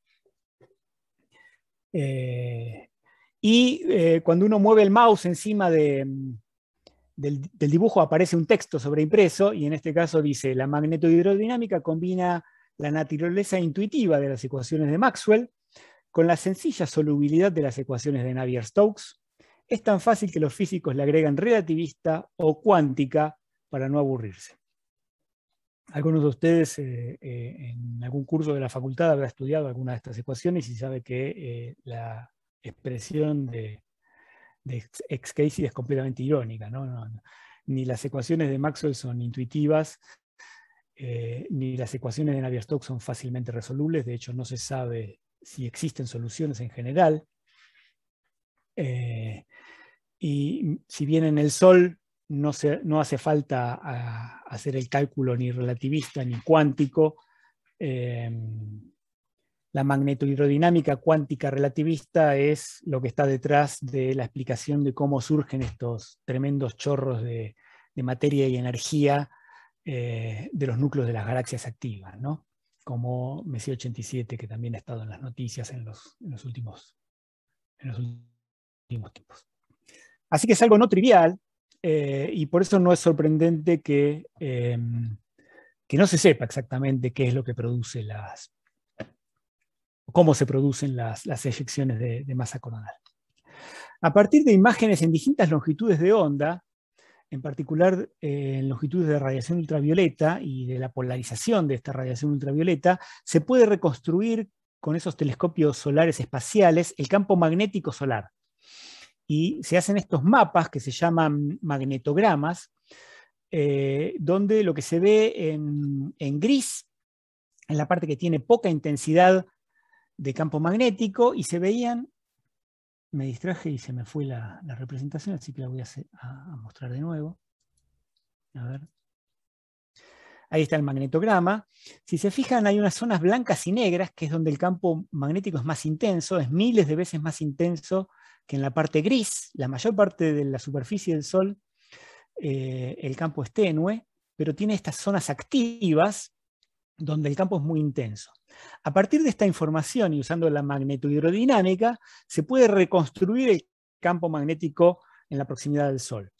Speaker 2: Eh, y eh, cuando uno mueve el mouse encima del, del, dibujo aparece un texto sobreimpreso y en este caso dice, la magnetohidrodinámica combina la naturaleza intuitiva de las ecuaciones de Maxwell con la sencilla solubilidad de las ecuaciones de Navier-Stokes es tan fácil que los físicos le agregan relativista o cuántica para no aburrirse. Algunos de ustedes eh, eh, en algún curso de la facultad habrá estudiado alguna de estas ecuaciones y sabe que eh, la expresión de, de es completamente irónica. ni las ecuaciones de Maxwell son intuitivas, ni las ecuaciones de Navier-Stokes son fácilmente resolubles. De hecho, no se sabe si existen soluciones en general. Eh, y si bien en el Sol no, se, no hace falta ah, hacer el cálculo ni relativista ni cuántico, eh, la magnetohidrodinámica cuántica relativista es lo que está detrás de la explicación de cómo surgen estos tremendos chorros de, materia y energía eh, de los núcleos de las galaxias activas, como Messier 87, que también ha estado en las noticias en los, últimos, en los últimos Así que es algo no trivial eh, y por eso no es sorprendente que, em, que no se sepa exactamente qué es lo que produce las, cómo se producen las, las eyecciones de, masa coronal. A partir de imágenes en distintas longitudes de onda, en particular eh, en longitudes de radiación ultravioleta y de la polarización de esta radiación ultravioleta, se puede reconstruir con esos telescopios solares espaciales el campo magnético solar, y se hacen estos mapas que se llaman magnetogramas, eh, donde lo que se ve en, gris en la parte que tiene poca intensidad de campo magnético y se veían, me distraje y se me fue la, representación, así que la voy a, a mostrar de nuevo. A ver. Ahí está el magnetograma. Si se fijan, hay unas zonas blancas y negras, que es donde el campo magnético es más intenso, es miles de veces más intenso que en la parte gris, la mayor parte de la superficie del Sol, eh, el campo es tenue, pero tiene estas zonas activas donde el campo es muy intenso. A partir de esta información y usando la magnetohidrodinámica, se puede reconstruir el campo magnético en la proximidad del Sol,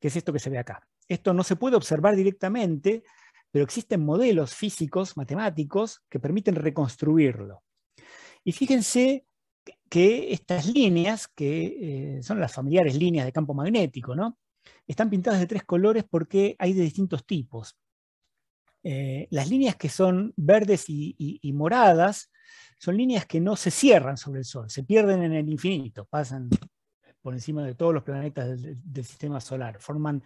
Speaker 2: que es esto que se ve acá. Esto no se puede observar directamente, pero existen modelos físicos, matemáticos, que permiten reconstruirlo. Y fíjense que estas líneas, que eh, son las familiares líneas de campo magnético, están pintadas de tres colores porque hay de distintos tipos. Eh, las líneas que son verdes y, moradas son líneas que no se cierran sobre el Sol, se pierden en el infinito, pasan por encima de todos los planetas del, sistema solar, forman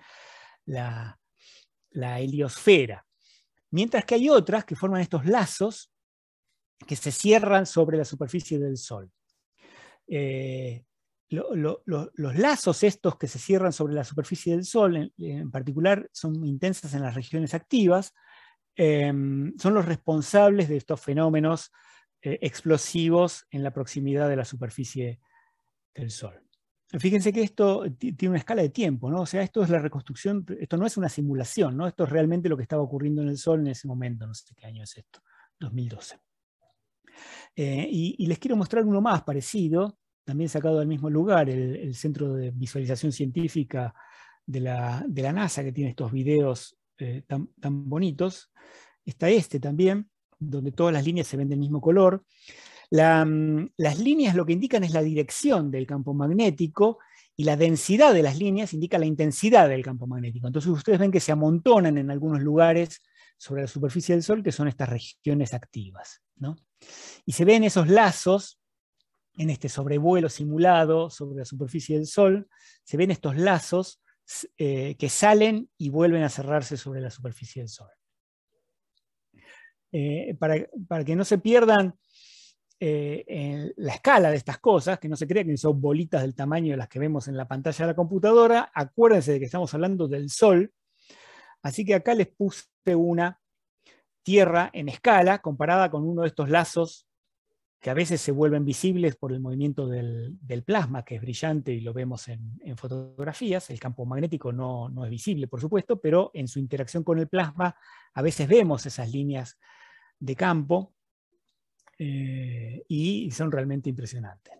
Speaker 2: la heliosfera. Mientras que hay otras que forman estos lazos que se cierran sobre la superficie del Sol. Eh, los lazos estos que se cierran sobre la superficie del Sol, en, particular son intensas en las regiones activas, eh, son los responsables de estos fenómenos eh, explosivos en la proximidad de la superficie del Sol. Fíjense que esto tiene una escala de tiempo, ¿no? O sea, esto es la reconstrucción, esto no es una simulación, ¿no? Esto es realmente lo que estaba ocurriendo en el Sol en ese momento, no sé qué año es esto, 2012. Eh, y, les quiero mostrar uno más parecido, también sacado del mismo lugar, el, Centro de Visualización Científica de la, NASA, que tiene estos videos eh, tan, bonitos. Está este también, donde todas las líneas se ven del mismo color. Mm, las líneas lo que indican es la dirección del campo magnético y la densidad de las líneas indica la intensidad del campo magnético. Entonces ustedes ven que se amontonan en algunos lugares sobre la superficie del Sol, que son estas regiones activas. ¿no? Y se ven esos lazos en este sobrevuelo simulado sobre la superficie del Sol, se ven estos lazos eh, que salen y vuelven a cerrarse sobre la superficie del Sol. Eh, para, que no se pierdan eh, la escala de estas cosas, que no se crea que son bolitas del tamaño de las que vemos en la pantalla de la computadora, acuérdense de que estamos hablando del Sol, así que acá les puse una tierra en escala comparada con uno de estos lazos que a veces se vuelven visibles por el movimiento del, plasma, que es brillante y lo vemos en, fotografías. El campo magnético no, es visible, por supuesto, pero en su interacción con el plasma a veces vemos esas líneas de campo eh, y son realmente impresionantes.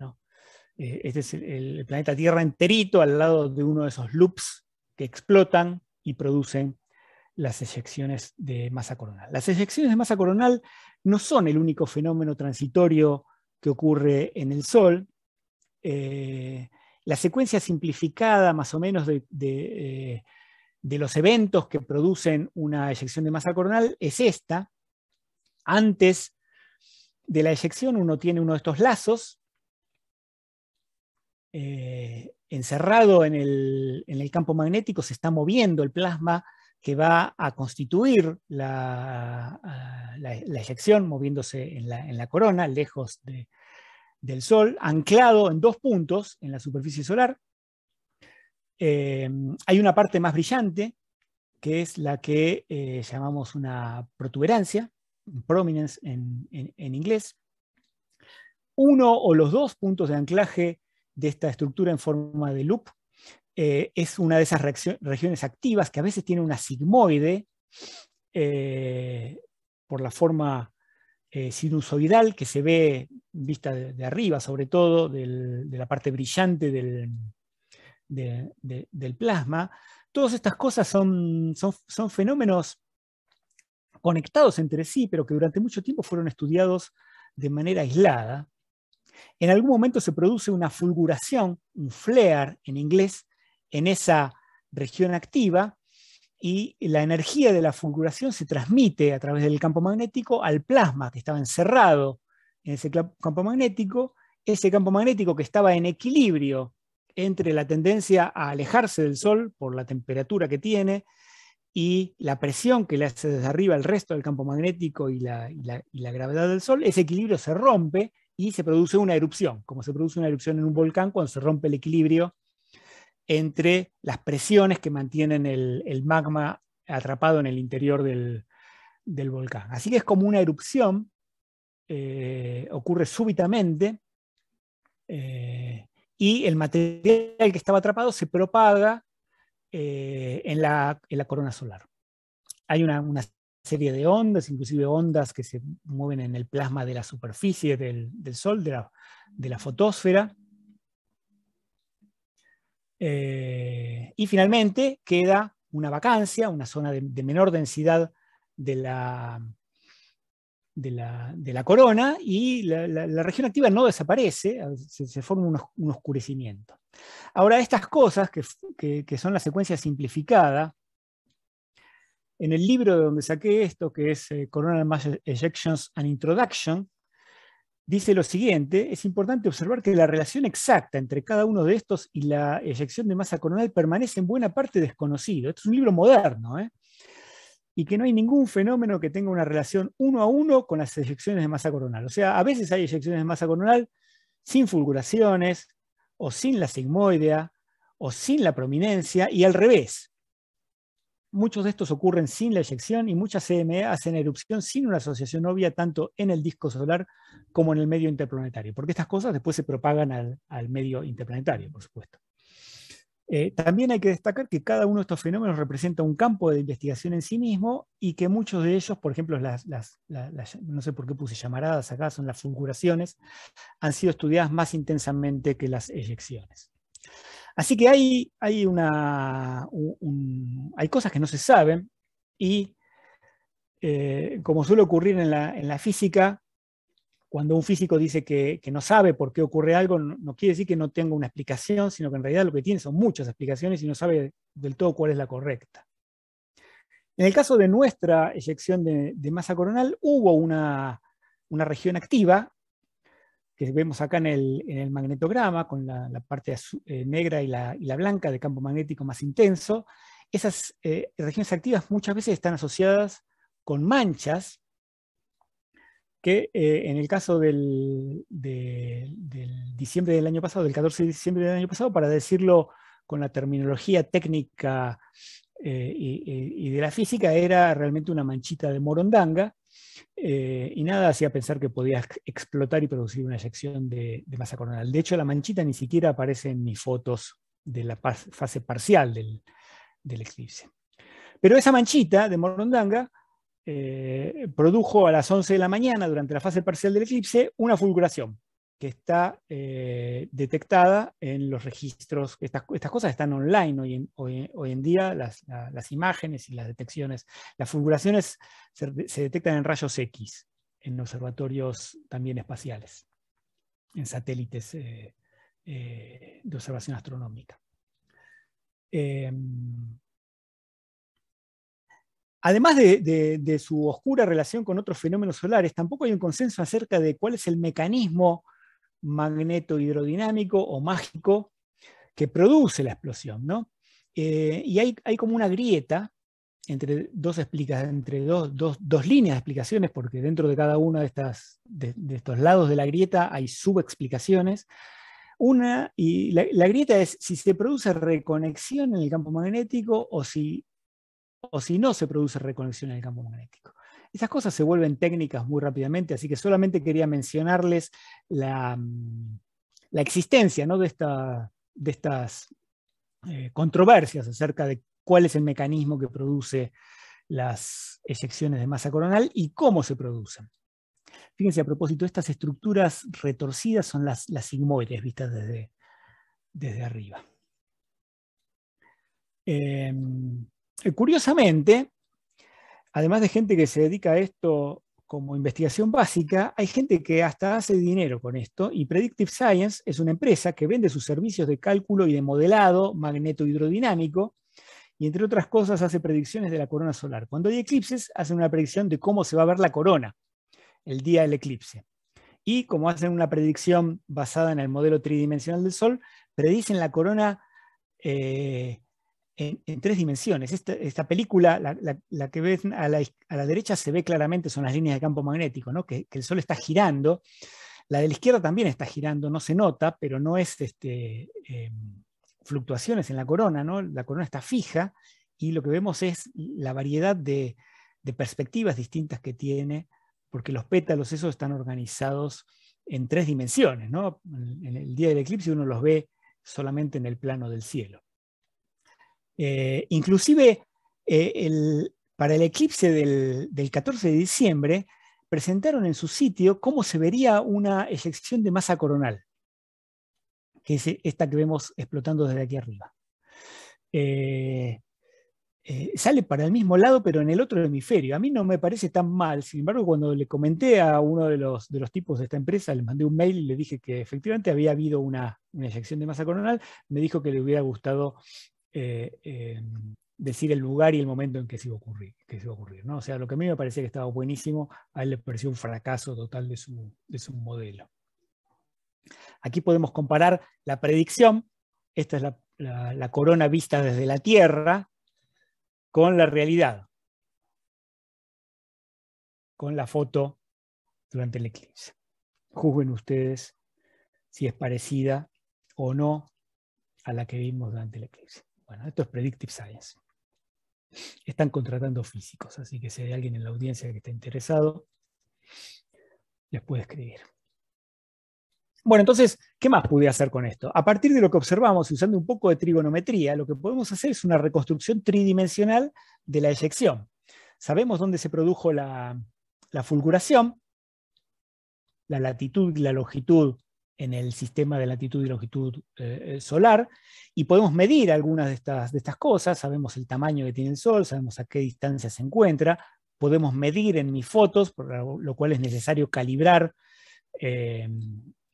Speaker 2: Eh, este es el planeta Tierra enterito al lado de uno de esos loops que explotan y producen las eyecciones de masa coronal. Las eyecciones de masa coronal no son el único fenómeno transitorio que ocurre en el Sol. Eh, la secuencia simplificada más o menos eh, de, los eventos que producen una eyección de masa coronal es esta. Antes de la eyección uno tiene uno de estos lazos eh, encerrado en el, en el campo magnético, se está moviendo el plasma que va a constituir la, ah, la, moviéndose en la, corona, lejos del Sol, anclado en dos puntos en la superficie solar. Em, hay una parte más brillante, que es la que eh, llamamos una protuberancia, prominence en, en inglés. Uno o los dos puntos de anclaje de esta estructura en forma de loop eh, es una de esas regiones activas que a veces tiene una sigmoide eh, por la forma eh, sinusoidal que se ve vista de, arriba, sobre todo de la parte brillante del, del, plasma. Todas estas cosas son, son, son fenómenos conectados entre sí, pero que durante mucho tiempo fueron estudiados de manera aislada. En algún momento se produce una fulguración, un flare en inglés, en esa región activa y la energía de la fulguración se transmite a través del campo magnético al plasma que estaba encerrado en ese campo magnético, ese campo magnético que estaba en equilibrio entre la tendencia a alejarse del Sol por la temperatura que tiene y la presión que le hace desde arriba el resto del campo magnético y la gravedad del Sol, ese equilibrio se rompe y se produce una erupción, como se produce una erupción en un volcán cuando se rompe el equilibrio entre las presiones que mantienen el, magma atrapado en el interior del, volcán. Así que es como una erupción, eh, ocurre súbitamente eh, y el material que estaba atrapado se propaga eh, en, la, corona solar. Hay una, serie de ondas, inclusive ondas que se mueven en el plasma de la superficie del, Sol, de la, de la fotósfera, eh, y finalmente queda una vacancia, una zona de, menor densidad de la, de la, corona y la, región activa no desaparece, se, forma un, oscurecimiento. Ahora, estas cosas, que, son la secuencia simplificada, en el libro de donde saqué esto, que es eh, Corona, Mass Ejections and Introduction, dice lo siguiente, es importante observar que la relación exacta entre cada uno de estos y la eyección de masa coronal permanece en buena parte desconocido. Esto es un libro moderno, ¿eh? y que no hay ningún fenómeno que tenga una relación uno a uno con las eyecciones de masa coronal. O sea, a veces hay eyecciones de masa coronal sin fulguraciones, o sin la sigmoidea, o sin la prominencia, y al revés. Muchos de estos ocurren sin la eyección y muchas CME hacen erupción sin una asociación obvia tanto en el disco solar como en el medio interplanetario, porque estas cosas después se propagan al, medio interplanetario, por supuesto. Eh, también hay que destacar que cada uno de estos fenómenos representa un campo de investigación en sí mismo y que muchos de ellos, por ejemplo, las, no sé por qué puse llamaradas acá, son las fulguraciones, han sido estudiadas más intensamente que las eyecciones. Así que hay, hay, una, hay cosas que no se saben y, eh, como suele ocurrir en la, física, cuando un físico dice que, no sabe por qué ocurre algo, no, quiere decir que no tenga una explicación, sino que en realidad lo que tiene son muchas explicaciones y no sabe del todo cuál es la correcta. En el caso de nuestra eyección de, masa coronal, hubo una región activa que vemos acá en el, magnetograma, con la, parte eh, negra y la, blanca de campo magnético más intenso, esas eh, regiones activas muchas veces están asociadas con manchas que eh, en el caso del, diciembre del año pasado, del 14 de diciembre del año pasado, para decirlo con la terminología técnica y, de la física, era realmente una manchita de morondanga, eh, y nada hacía pensar que podía explotar y producir una eyección de, masa coronal. De hecho, la manchita ni siquiera aparece en mis fotos de la fase parcial del, eclipse. Pero esa manchita de Morondanga eh, produjo a las 11 de la mañana, durante la fase parcial del eclipse, una fulguración que está eh, detectada en los registros. Estas, cosas están online hoy en, hoy, en día, las, imágenes y las detecciones. Las fulguraciones se, detectan en rayos X, en observatorios también espaciales, en satélites eh, eh, de observación astronómica. Em, además de, de, su oscura relación con otros fenómenos solares, tampoco hay un consenso acerca de cuál es el mecanismo magneto-hidrodinámico o mágico que produce la explosión, ¿no? Eh, y hay, hay, como una grieta entre, dos, explica, entre dos, dos, líneas de explicaciones, porque dentro de cada uno de, de, estos lados de la grieta hay subexplicaciones. Una, y la, grieta es si se produce reconexión en el campo magnético o si, o si no se produce reconexión en el campo magnético. Esas cosas se vuelven técnicas muy rápidamente, así que solamente quería mencionarles la, mm, existencia de, de estas eh, controversias acerca de cuál es el mecanismo que produce las eyecciones de masa coronal y cómo se producen. Fíjense, a propósito, estas estructuras retorcidas son las, las sigmoides vistas desde, desde arriba. Em, curiosamente, además de gente que se dedica a esto como investigación básica, hay gente que hasta hace dinero con esto y Predictive Science es una empresa que vende sus servicios de cálculo y de modelado magneto-hidrodinámico y entre otras cosas hace predicciones de la corona solar. Cuando hay eclipses, hacen una predicción de cómo se va a ver la corona el día del eclipse. Y como hacen una predicción basada en el modelo tridimensional del Sol, predicen la corona eh, en, tres dimensiones. Este, esta, película, la, que ves a la, derecha se ve claramente, son las líneas de campo magnético, que, el Sol está girando. La de la izquierda también está girando, no se nota, pero no es este, eh, fluctuaciones en la corona, La corona está fija y lo que vemos es la variedad de, perspectivas distintas que tiene, porque los pétalos esos están organizados en tres dimensiones, En el día del eclipse uno los ve solamente en el plano del cielo. Eh, inclusive eh, para el eclipse del, 14 de diciembre presentaron en su sitio cómo se vería una eyección de masa coronal, que es esta que vemos explotando desde aquí arriba. Eh, sale para el mismo lado, pero en el otro hemisferio. A mí no me parece tan mal, sin embargo, cuando le comenté a uno de los, tipos de esta empresa, le mandé un mail y le dije que efectivamente había habido una, una eyección de masa coronal, me dijo que le hubiera gustado eh, em, decir el lugar y el momento en que se iba a ocurrir. Que se a ¿no? O sea, lo que a mí me parecía que estaba buenísimo, a él le pareció un fracaso total de su, modelo. Aquí podemos comparar la predicción, esta es la corona vista desde la Tierra, con la realidad, con la foto durante el eclipse. Juzguen ustedes si es parecida o no a la que vimos durante el eclipse. Bueno, esto es Predictive Science. Están contratando físicos, así que si hay alguien en la audiencia que esté interesado, les puede escribir. Bueno, entonces, ¿qué más pude hacer con esto? A partir de lo que observamos, usando un poco de trigonometría, lo que podemos hacer es una reconstrucción tridimensional de la eyección. Sabemos dónde se produjo la, la fulguración, la latitud, y la longitud en el sistema de latitud y longitud eh, eh, solar y podemos medir algunas de estas, de estas cosas, sabemos el tamaño que tiene el Sol, sabemos a qué distancia se encuentra, podemos medir en mis fotos, por lo cual es necesario calibrar eh,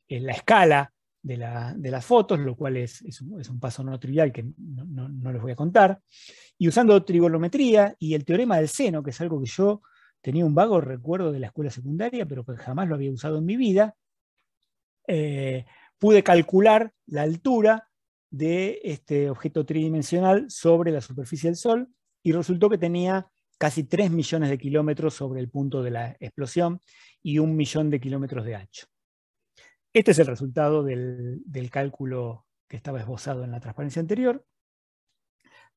Speaker 2: la escala de, las fotos, lo cual es, un, paso no trivial que no, no, les voy a contar, y usando trigonometría y el teorema del seno, que es algo que yo tenía un vago recuerdo de la escuela secundaria, pero que jamás lo había usado en mi vida, eh, pude calcular la altura de este objeto tridimensional sobre la superficie del Sol y resultó que tenía casi 3 millones de kilómetros sobre el punto de la explosión y un millón de kilómetros de ancho. Este es el resultado del, del cálculo que estaba esbozado en la transparencia anterior.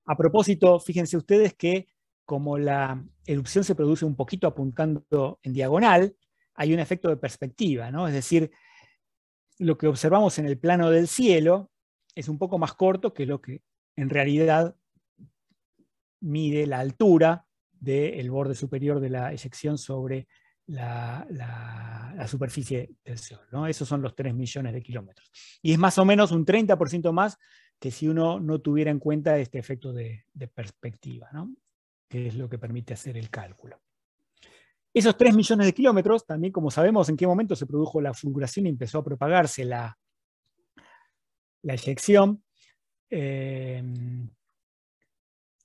Speaker 2: A propósito, fíjense ustedes que como la erupción se produce un poquito apuntando en diagonal, hay un efecto de perspectiva, ¿no? Es decir, lo que observamos en el plano del cielo es un poco más corto que lo que en realidad mide la altura del borde superior de la eyección sobre la, superficie del Sol. ¿no? Esos son los 3 millones de kilómetros. Y es más o menos un 30% más que si uno no tuviera en cuenta este efecto de, de perspectiva, ¿no? que es lo que permite hacer el cálculo. Esos 3 millones de kilómetros, también como sabemos en qué momento se produjo la fulguración y empezó a propagarse la, la eyección, eh,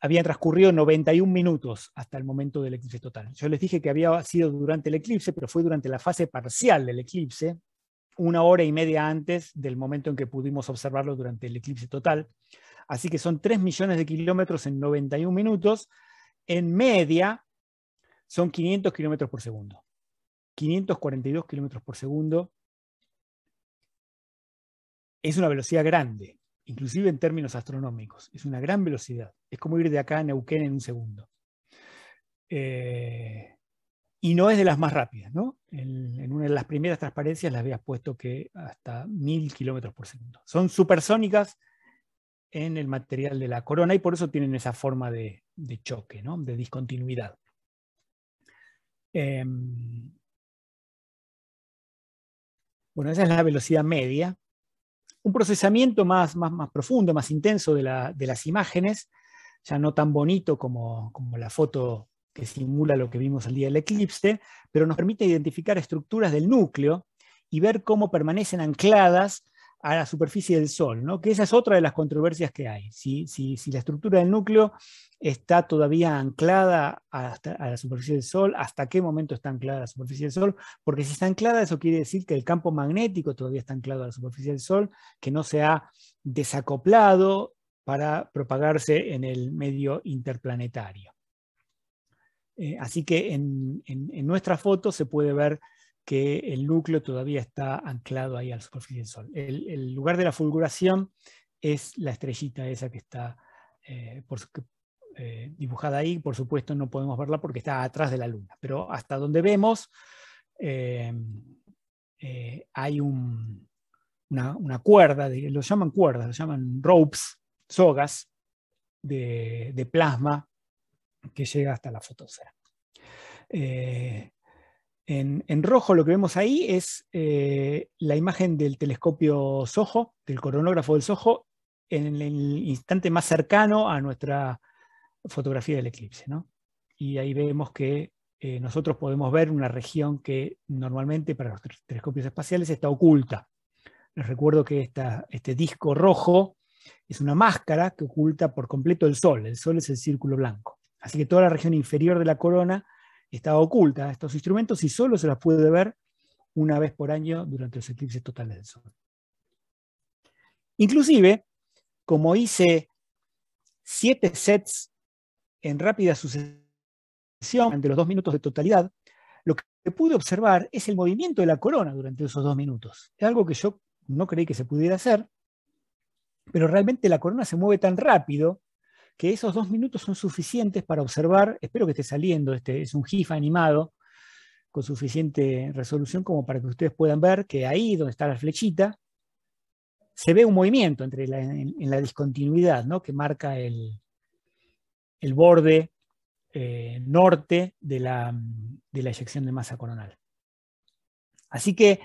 Speaker 2: habían transcurrido 91 minutos hasta el momento del eclipse total. Yo les dije que había sido durante el eclipse, pero fue durante la fase parcial del eclipse, una hora y media antes del momento en que pudimos observarlo durante el eclipse total. Así que son 3 millones de kilómetros en 91 minutos. En media, son 500 kilómetros por segundo. 542 kilómetros por segundo es una velocidad grande, inclusive en términos astronómicos. Es una gran velocidad. Es como ir de acá a Neuquén en un segundo. Eh, y no es de las más rápidas, ¿no? En, una de las primeras transparencias las habías puesto que hasta 1000 kilómetros por segundo. Son supersónicas en el material de la corona y por eso tienen esa forma de, de choque, ¿no? De discontinuidad. Em, bueno, esa es la velocidad media. Un procesamiento más, más, más profundo, más intenso de, las imágenes, ya no tan bonito como, como la foto que simula lo que vimos el día del eclipse, pero nos permite identificar estructuras del núcleo y ver cómo permanecen ancladas a la superficie del Sol, ¿no? que esa es otra de las controversias que hay. Si, la estructura del núcleo está todavía anclada a la superficie del Sol, hasta qué momento está anclada a la superficie del Sol, porque si está anclada eso quiere decir que el campo magnético todavía está anclado a la superficie del Sol, que no se ha desacoplado para propagarse en el medio interplanetario. Eh, así que en, en nuestra foto se puede ver que el núcleo todavía está anclado ahí a la superficie del Sol. El, lugar de la fulguración es la estrellita esa que está eh, eh, dibujada ahí. Por supuesto no podemos verla porque está atrás de la Luna, pero hasta donde vemos eh, hay una, cuerda, lo llaman cuerdas, lo llaman ropes, sogas de, plasma que llega hasta la fotosfera. En, rojo lo que vemos ahí es eh, la imagen del telescopio Soho, del coronógrafo del Soho, en el instante más cercano a nuestra fotografía del eclipse. Y ahí vemos que eh, nosotros podemos ver una región que normalmente para los telescopios espaciales está oculta. Les recuerdo que este disco rojo es una máscara que oculta por completo el Sol. El Sol es el círculo blanco. Así que toda la región inferior de la corona estaba oculta a estos instrumentos y solo se las puede ver una vez por año durante los eclipses totales del Sol. Inclusive, como hice siete sets en rápida sucesión durante los dos minutos de totalidad, lo que pude observar es el movimiento de la corona durante esos dos minutos. Es algo que yo no creí que se pudiera hacer, pero realmente la corona se mueve tan rápido que esos dos minutos son suficientes para observar, espero que esté saliendo, este es un GIF animado con suficiente resolución como para que ustedes puedan ver que ahí donde está la flechita, se ve un movimiento entre en, la discontinuidad que marca el, borde eh, norte de la, de la eyección de masa coronal. Así que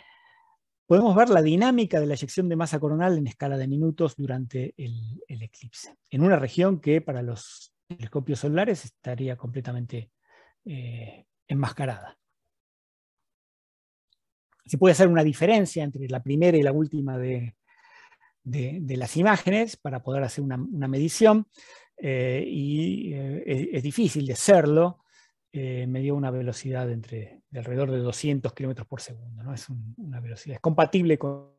Speaker 2: podemos ver la dinámica de la eyección de masa coronal en escala de minutos durante el, eclipse, en una región que para los telescopios solares estaría completamente
Speaker 1: eh,
Speaker 2: enmascarada. Se puede hacer una diferencia entre la primera y la última de, las imágenes para poder hacer una, medición eh, y eh, es, difícil de hacerlo eh, me dio una velocidad de, entre, alrededor de 200 kilómetros por segundo. ¿no? Es una velocidad, es compatible con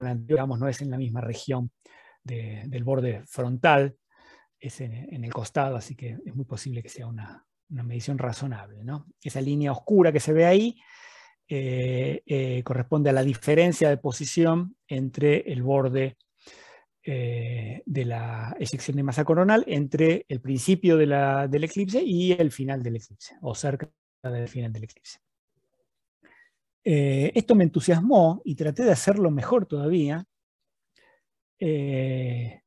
Speaker 2: la anterior, digamos, no es en la misma región del borde frontal, es en, el costado, así que es muy posible que sea una, medición razonable. ¿no? Esa línea oscura que se ve ahí eh, eh, corresponde a la diferencia de posición entre el borde eh, de la eyección de masa coronal entre el principio del eclipse y el final del eclipse, o cerca del final del eclipse. Eh, esto me entusiasmó y traté de hacerlo mejor todavía, eh,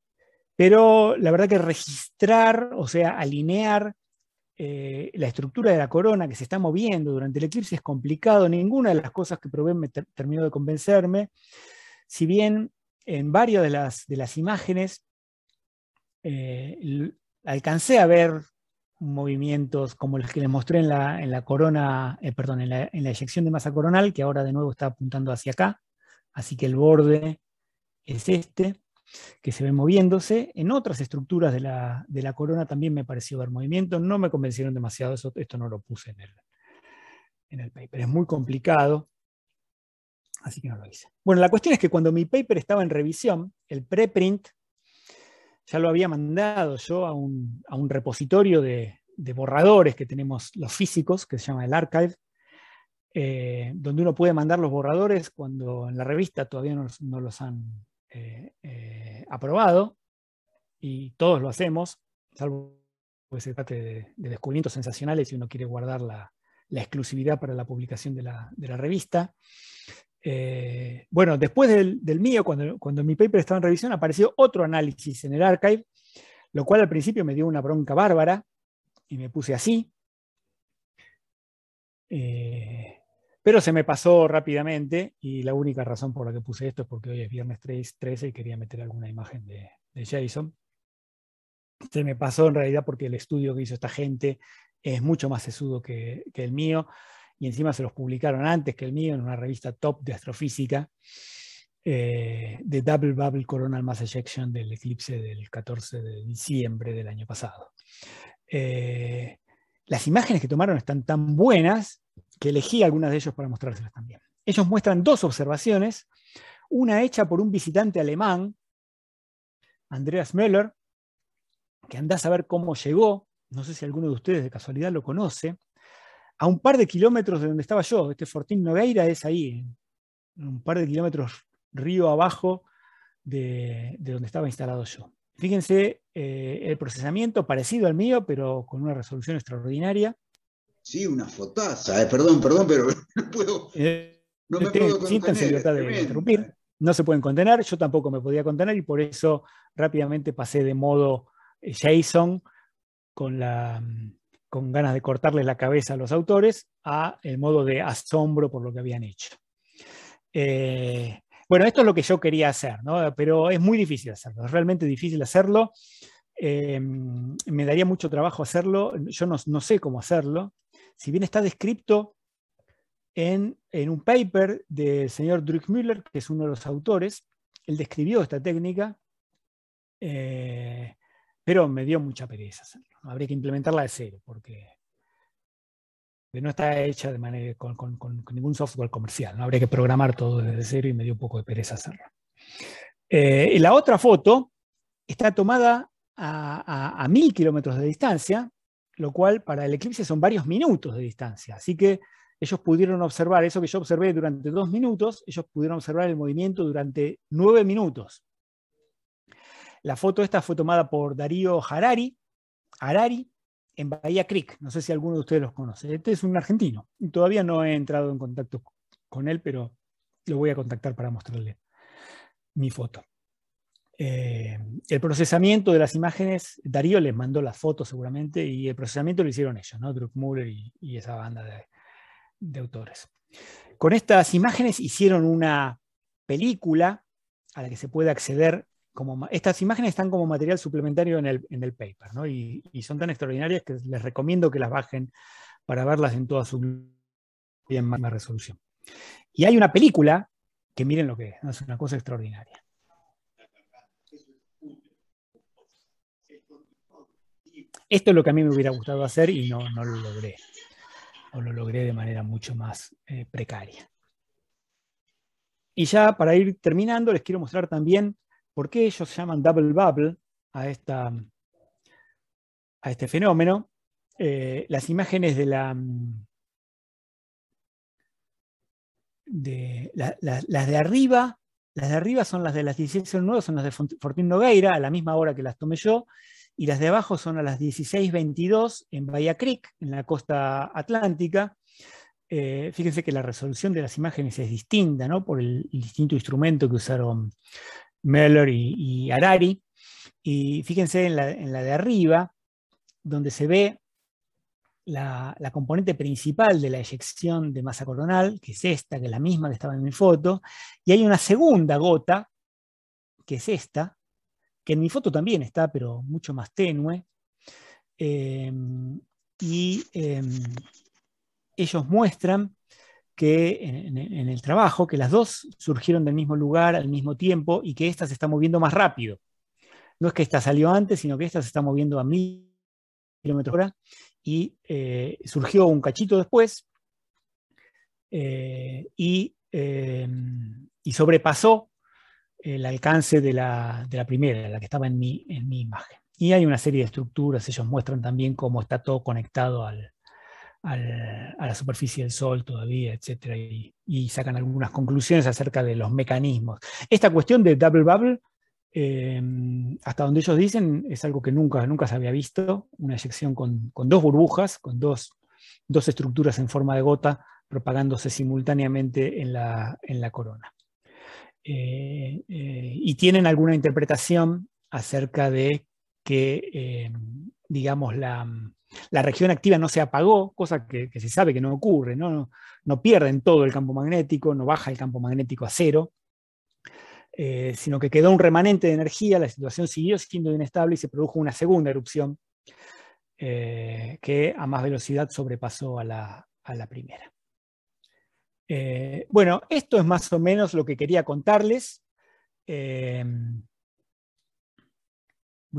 Speaker 2: pero la verdad que registrar, o sea, alinear la estructura de la corona que se está moviendo durante el eclipse es complicado. Ninguna de las cosas que probé me terminó de convencerme. Si bien en varias de las, imágenes eh, alcancé a ver movimientos como los que les mostré en la, corona, eh, perdón, en la, en eyección de masa coronal, que ahora de nuevo está apuntando hacia acá, así que el borde es este, que se ve moviéndose. En otras estructuras de la, corona también me pareció ver movimiento, no me convencieron demasiado, eso, esto no lo puse en en el paper, es muy complicado así que no lo hice. Bueno, la cuestión es que cuando mi paper estaba en revisión, el preprint ya lo había mandado yo a un, repositorio de, borradores que tenemos los físicos, que se llama el archive, eh, donde uno puede mandar los borradores cuando en la revista todavía no, los han eh, eh, aprobado, y todos lo hacemos, salvo que se trate de, descubrimientos sensacionales si uno quiere guardar la, exclusividad para la publicación de la, de la, revista. Eh, bueno, después del, mío, cuando, mi paper estaba en revisión, apareció otro análisis en el archive, lo cual al principio me dio una bronca bárbara y me puse así. Eh, pero se me pasó rápidamente y la única razón por la que puse esto es porque hoy es viernes 3, y quería meter alguna imagen de, Jason Se me pasó en realidad porque el estudio que hizo esta gente es mucho más sesudo que el mío y encima se los publicaron antes que el mío en una revista top de astrofísica, eh, de Double Bubble Coronal Mass Ejection del eclipse del 14 de diciembre del año pasado. Eh, las imágenes que tomaron están tan buenas que elegí algunas de ellos para mostrárselas también. Ellos muestran dos observaciones, una hecha por un visitante alemán, Andreas Möller, que anda a saber cómo llegó, no sé si alguno de ustedes de casualidad lo conoce, a un par de kilómetros de donde estaba yo. Este Fortín Nogueira es ahí, un par de kilómetros río abajo de, donde estaba instalado yo. Fíjense, eh, el procesamiento parecido al mío, pero con una resolución extraordinaria.
Speaker 1: Sí, una fotaza. Eh, perdón, perdón, pero no
Speaker 2: puedo. Eh, no de interrumpir. No se pueden contener, yo tampoco me podía contener y por eso rápidamente pasé de modo JSON con la mm, con ganas de cortarles la cabeza a los autores, a el modo de asombro por lo que habían hecho. Eh, bueno, esto es lo que yo quería hacer, pero es muy difícil hacerlo, es realmente difícil hacerlo. Em, me daría mucho trabajo hacerlo, yo no, sé cómo hacerlo. Si bien está descrito en, un paper del señor Müller, que es uno de los autores, él describió esta técnica. Eh, pero me dio mucha pereza hacerlo. Habría que implementarla de cero, porque no está hecha de manera, con, ningún software comercial. ¿no? Habría que programar todo desde cero y me dio un poco de pereza hacerlo. Eh, la otra foto está tomada a, a mil kilómetros de distancia, lo cual para el eclipse son varios minutos de distancia. Así que ellos pudieron observar, eso que yo observé durante dos minutos, ellos pudieron observar el movimiento durante nueve minutos. La foto esta fue tomada por Darío Harari, Harari en Bahía Creek. No sé si alguno de ustedes los conoce. Este es un argentino. Todavía no he entrado en contacto con él, pero lo voy a contactar para mostrarle mi foto. Eh, el procesamiento de las imágenes, Darío les mandó las fotos seguramente, y el procesamiento lo hicieron ellos, ¿no? Druckmuller y, y esa banda de autores. Con estas imágenes hicieron una película a la que se puede acceder estas imágenes están como material suplementario en el, paper, ¿no? y, son tan extraordinarias que les recomiendo que las bajen para verlas en toda su bien más resolución. Y hay una película que miren lo que es, es una cosa extraordinaria. Esto es lo que a mí me hubiera gustado hacer y no, lo logré, o lo logré de manera mucho más eh, precaria. Y ya para ir terminando, les quiero mostrar también ¿Por qué ellos llaman double bubble a, esta, a este fenómeno? Eh, las imágenes de la... Mm, de, las de arriba, las de arriba son las de las 16.09, son las de Fortín Nogueira, a la misma hora que las tomé yo, y las de abajo son a las 16.22 en Bahía Creek, en la costa atlántica. Eh, fíjense que la resolución de las imágenes es distinta, ¿no? Por el distinto instrumento que usaron Meller y, Arari Y fíjense en la, de arriba, donde se ve la, componente principal de la eyección de masa coronal, que es esta, que es la misma que estaba en mi foto, y hay una segunda gota, que es esta, que en mi foto también está, pero mucho más tenue. Em, y em, ellos muestran que en, el trabajo, que las dos surgieron del mismo lugar al mismo tiempo y que esta se está moviendo más rápido. No es que esta salió antes, sino que esta se está moviendo a mil kilómetros por hora y eh, surgió un cachito después eh, y, eh, y, sobrepasó el alcance de la, de la, primera, la que estaba en mi, en mi imagen. Y hay una serie de estructuras, ellos muestran también cómo está todo conectado al, a la superficie del Sol todavía, etc. y, sacan algunas conclusiones acerca de los mecanismos. Esta cuestión de Double Bubble, eh, hasta donde ellos dicen, es algo que nunca, nunca se había visto, una eyección con, dos burbujas, con dos, dos, estructuras en forma de gota propagándose simultáneamente en la, en la corona. Eh, eh, y tienen alguna interpretación acerca de que, digamos, la la región activa no se apagó, cosa que, se sabe que no ocurre, ¿no? pierden todo el campo magnético, no baja el campo magnético a cero, eh, sino que quedó un remanente de energía, la situación siguió siendo inestable y se produjo una segunda erupción eh, que a más velocidad sobrepasó a la, primera. Eh, bueno, esto es más o menos lo que quería contarles. voy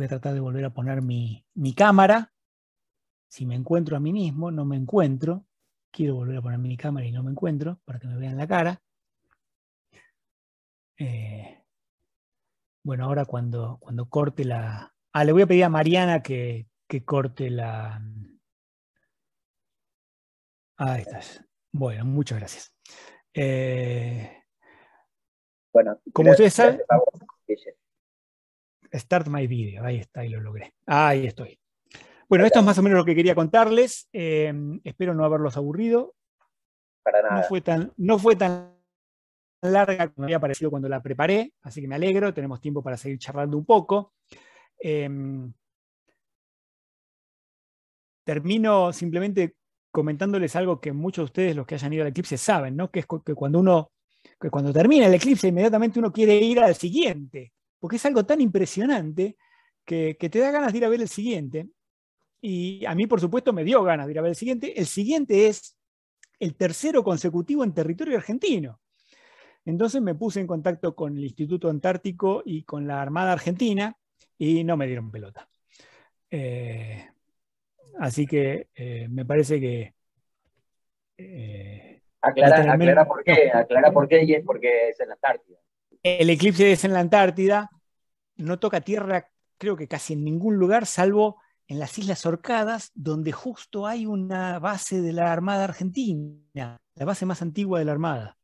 Speaker 2: a tratar de volver a poner mi cámara si me encuentro a mí mismo, no me encuentro, quiero volver a poner mi cámara y no me encuentro para que me vean la cara. Eh, bueno, ahora cuando, cuando corte la... Ah, le voy a pedir a Mariana que, corte la... Ah, ahí estás. Bueno, muchas gracias. Eh,
Speaker 1: bueno, como ustedes saben...
Speaker 2: Start my video, ahí está, ahí lo logré. Ahí estoy. Bueno, esto es más o menos lo que quería contarles. Eh, espero no haberlos aburrido. No fue tan, no fue tan larga como había parecido cuando la preparé, así que me alegro. Tenemos tiempo para seguir charlando un poco. Em, termino simplemente comentándoles algo que muchos de ustedes, los que hayan ido al eclipse, saben, ¿no? Que es que cuando uno, cuando termina el eclipse, inmediatamente uno quiere ir al siguiente, porque es algo tan impresionante que te da ganas de ir a ver el siguiente. Y a mí, por supuesto, me dio ganas de ir a ver el siguiente. El siguiente es el tercero consecutivo en territorio argentino. Entonces me puse en contacto con el Instituto Antártico y con la Armada Argentina y no me dieron pelota. Eh, así que eh, me parece que...
Speaker 1: Eh, aclara, por qué, aclara por qué y es porque es en la Antártida. El
Speaker 2: eclipse es en la Antártida, no toca tierra creo que casi en ningún lugar, salvo en las Islas Orcadas, donde justo hay una base de la Armada Argentina, la base más antigua de la Armada.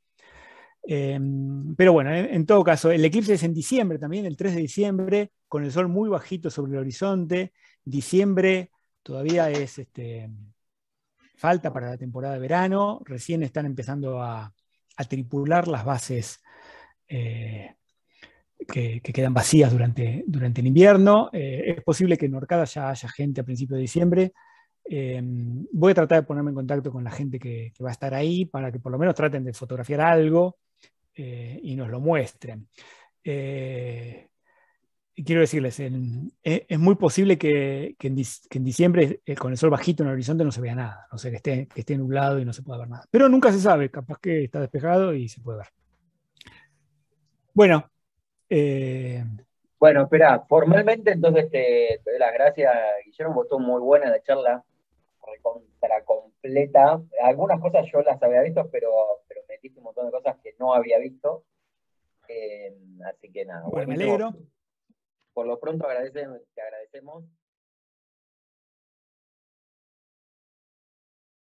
Speaker 2: Em, pero bueno, en, todo caso, el eclipse es en diciembre también, el 3 de diciembre, con el sol muy bajito sobre el horizonte. Diciembre todavía es este, falta para la temporada de verano, recién están empezando a, tripular las bases eh, que, quedan vacías durante, durante el invierno. Eh, es posible que en Orcada ya haya gente a principios de diciembre. Eh, voy a tratar de ponerme en contacto con la gente que, va a estar ahí para que por lo menos traten de fotografiar algo eh, y nos lo muestren. quiero decirles, e, es muy posible que, que en, en, diciembre con el sol bajito en el horizonte no se vea nada, no sé, que esté, que esté nublado y no se pueda ver nada. Pero nunca se sabe, capaz que está despejado y se puede ver. Bueno, eh,
Speaker 1: bueno, espera, formalmente entonces te, doy las gracias, Guillermo, estuvo muy buena la charla, recontra completa. Algunas cosas yo las había visto, pero, pero metiste un montón de cosas que no había visto. Eh, así que nada. Bueno, me alegro. Por lo pronto te agradecemos.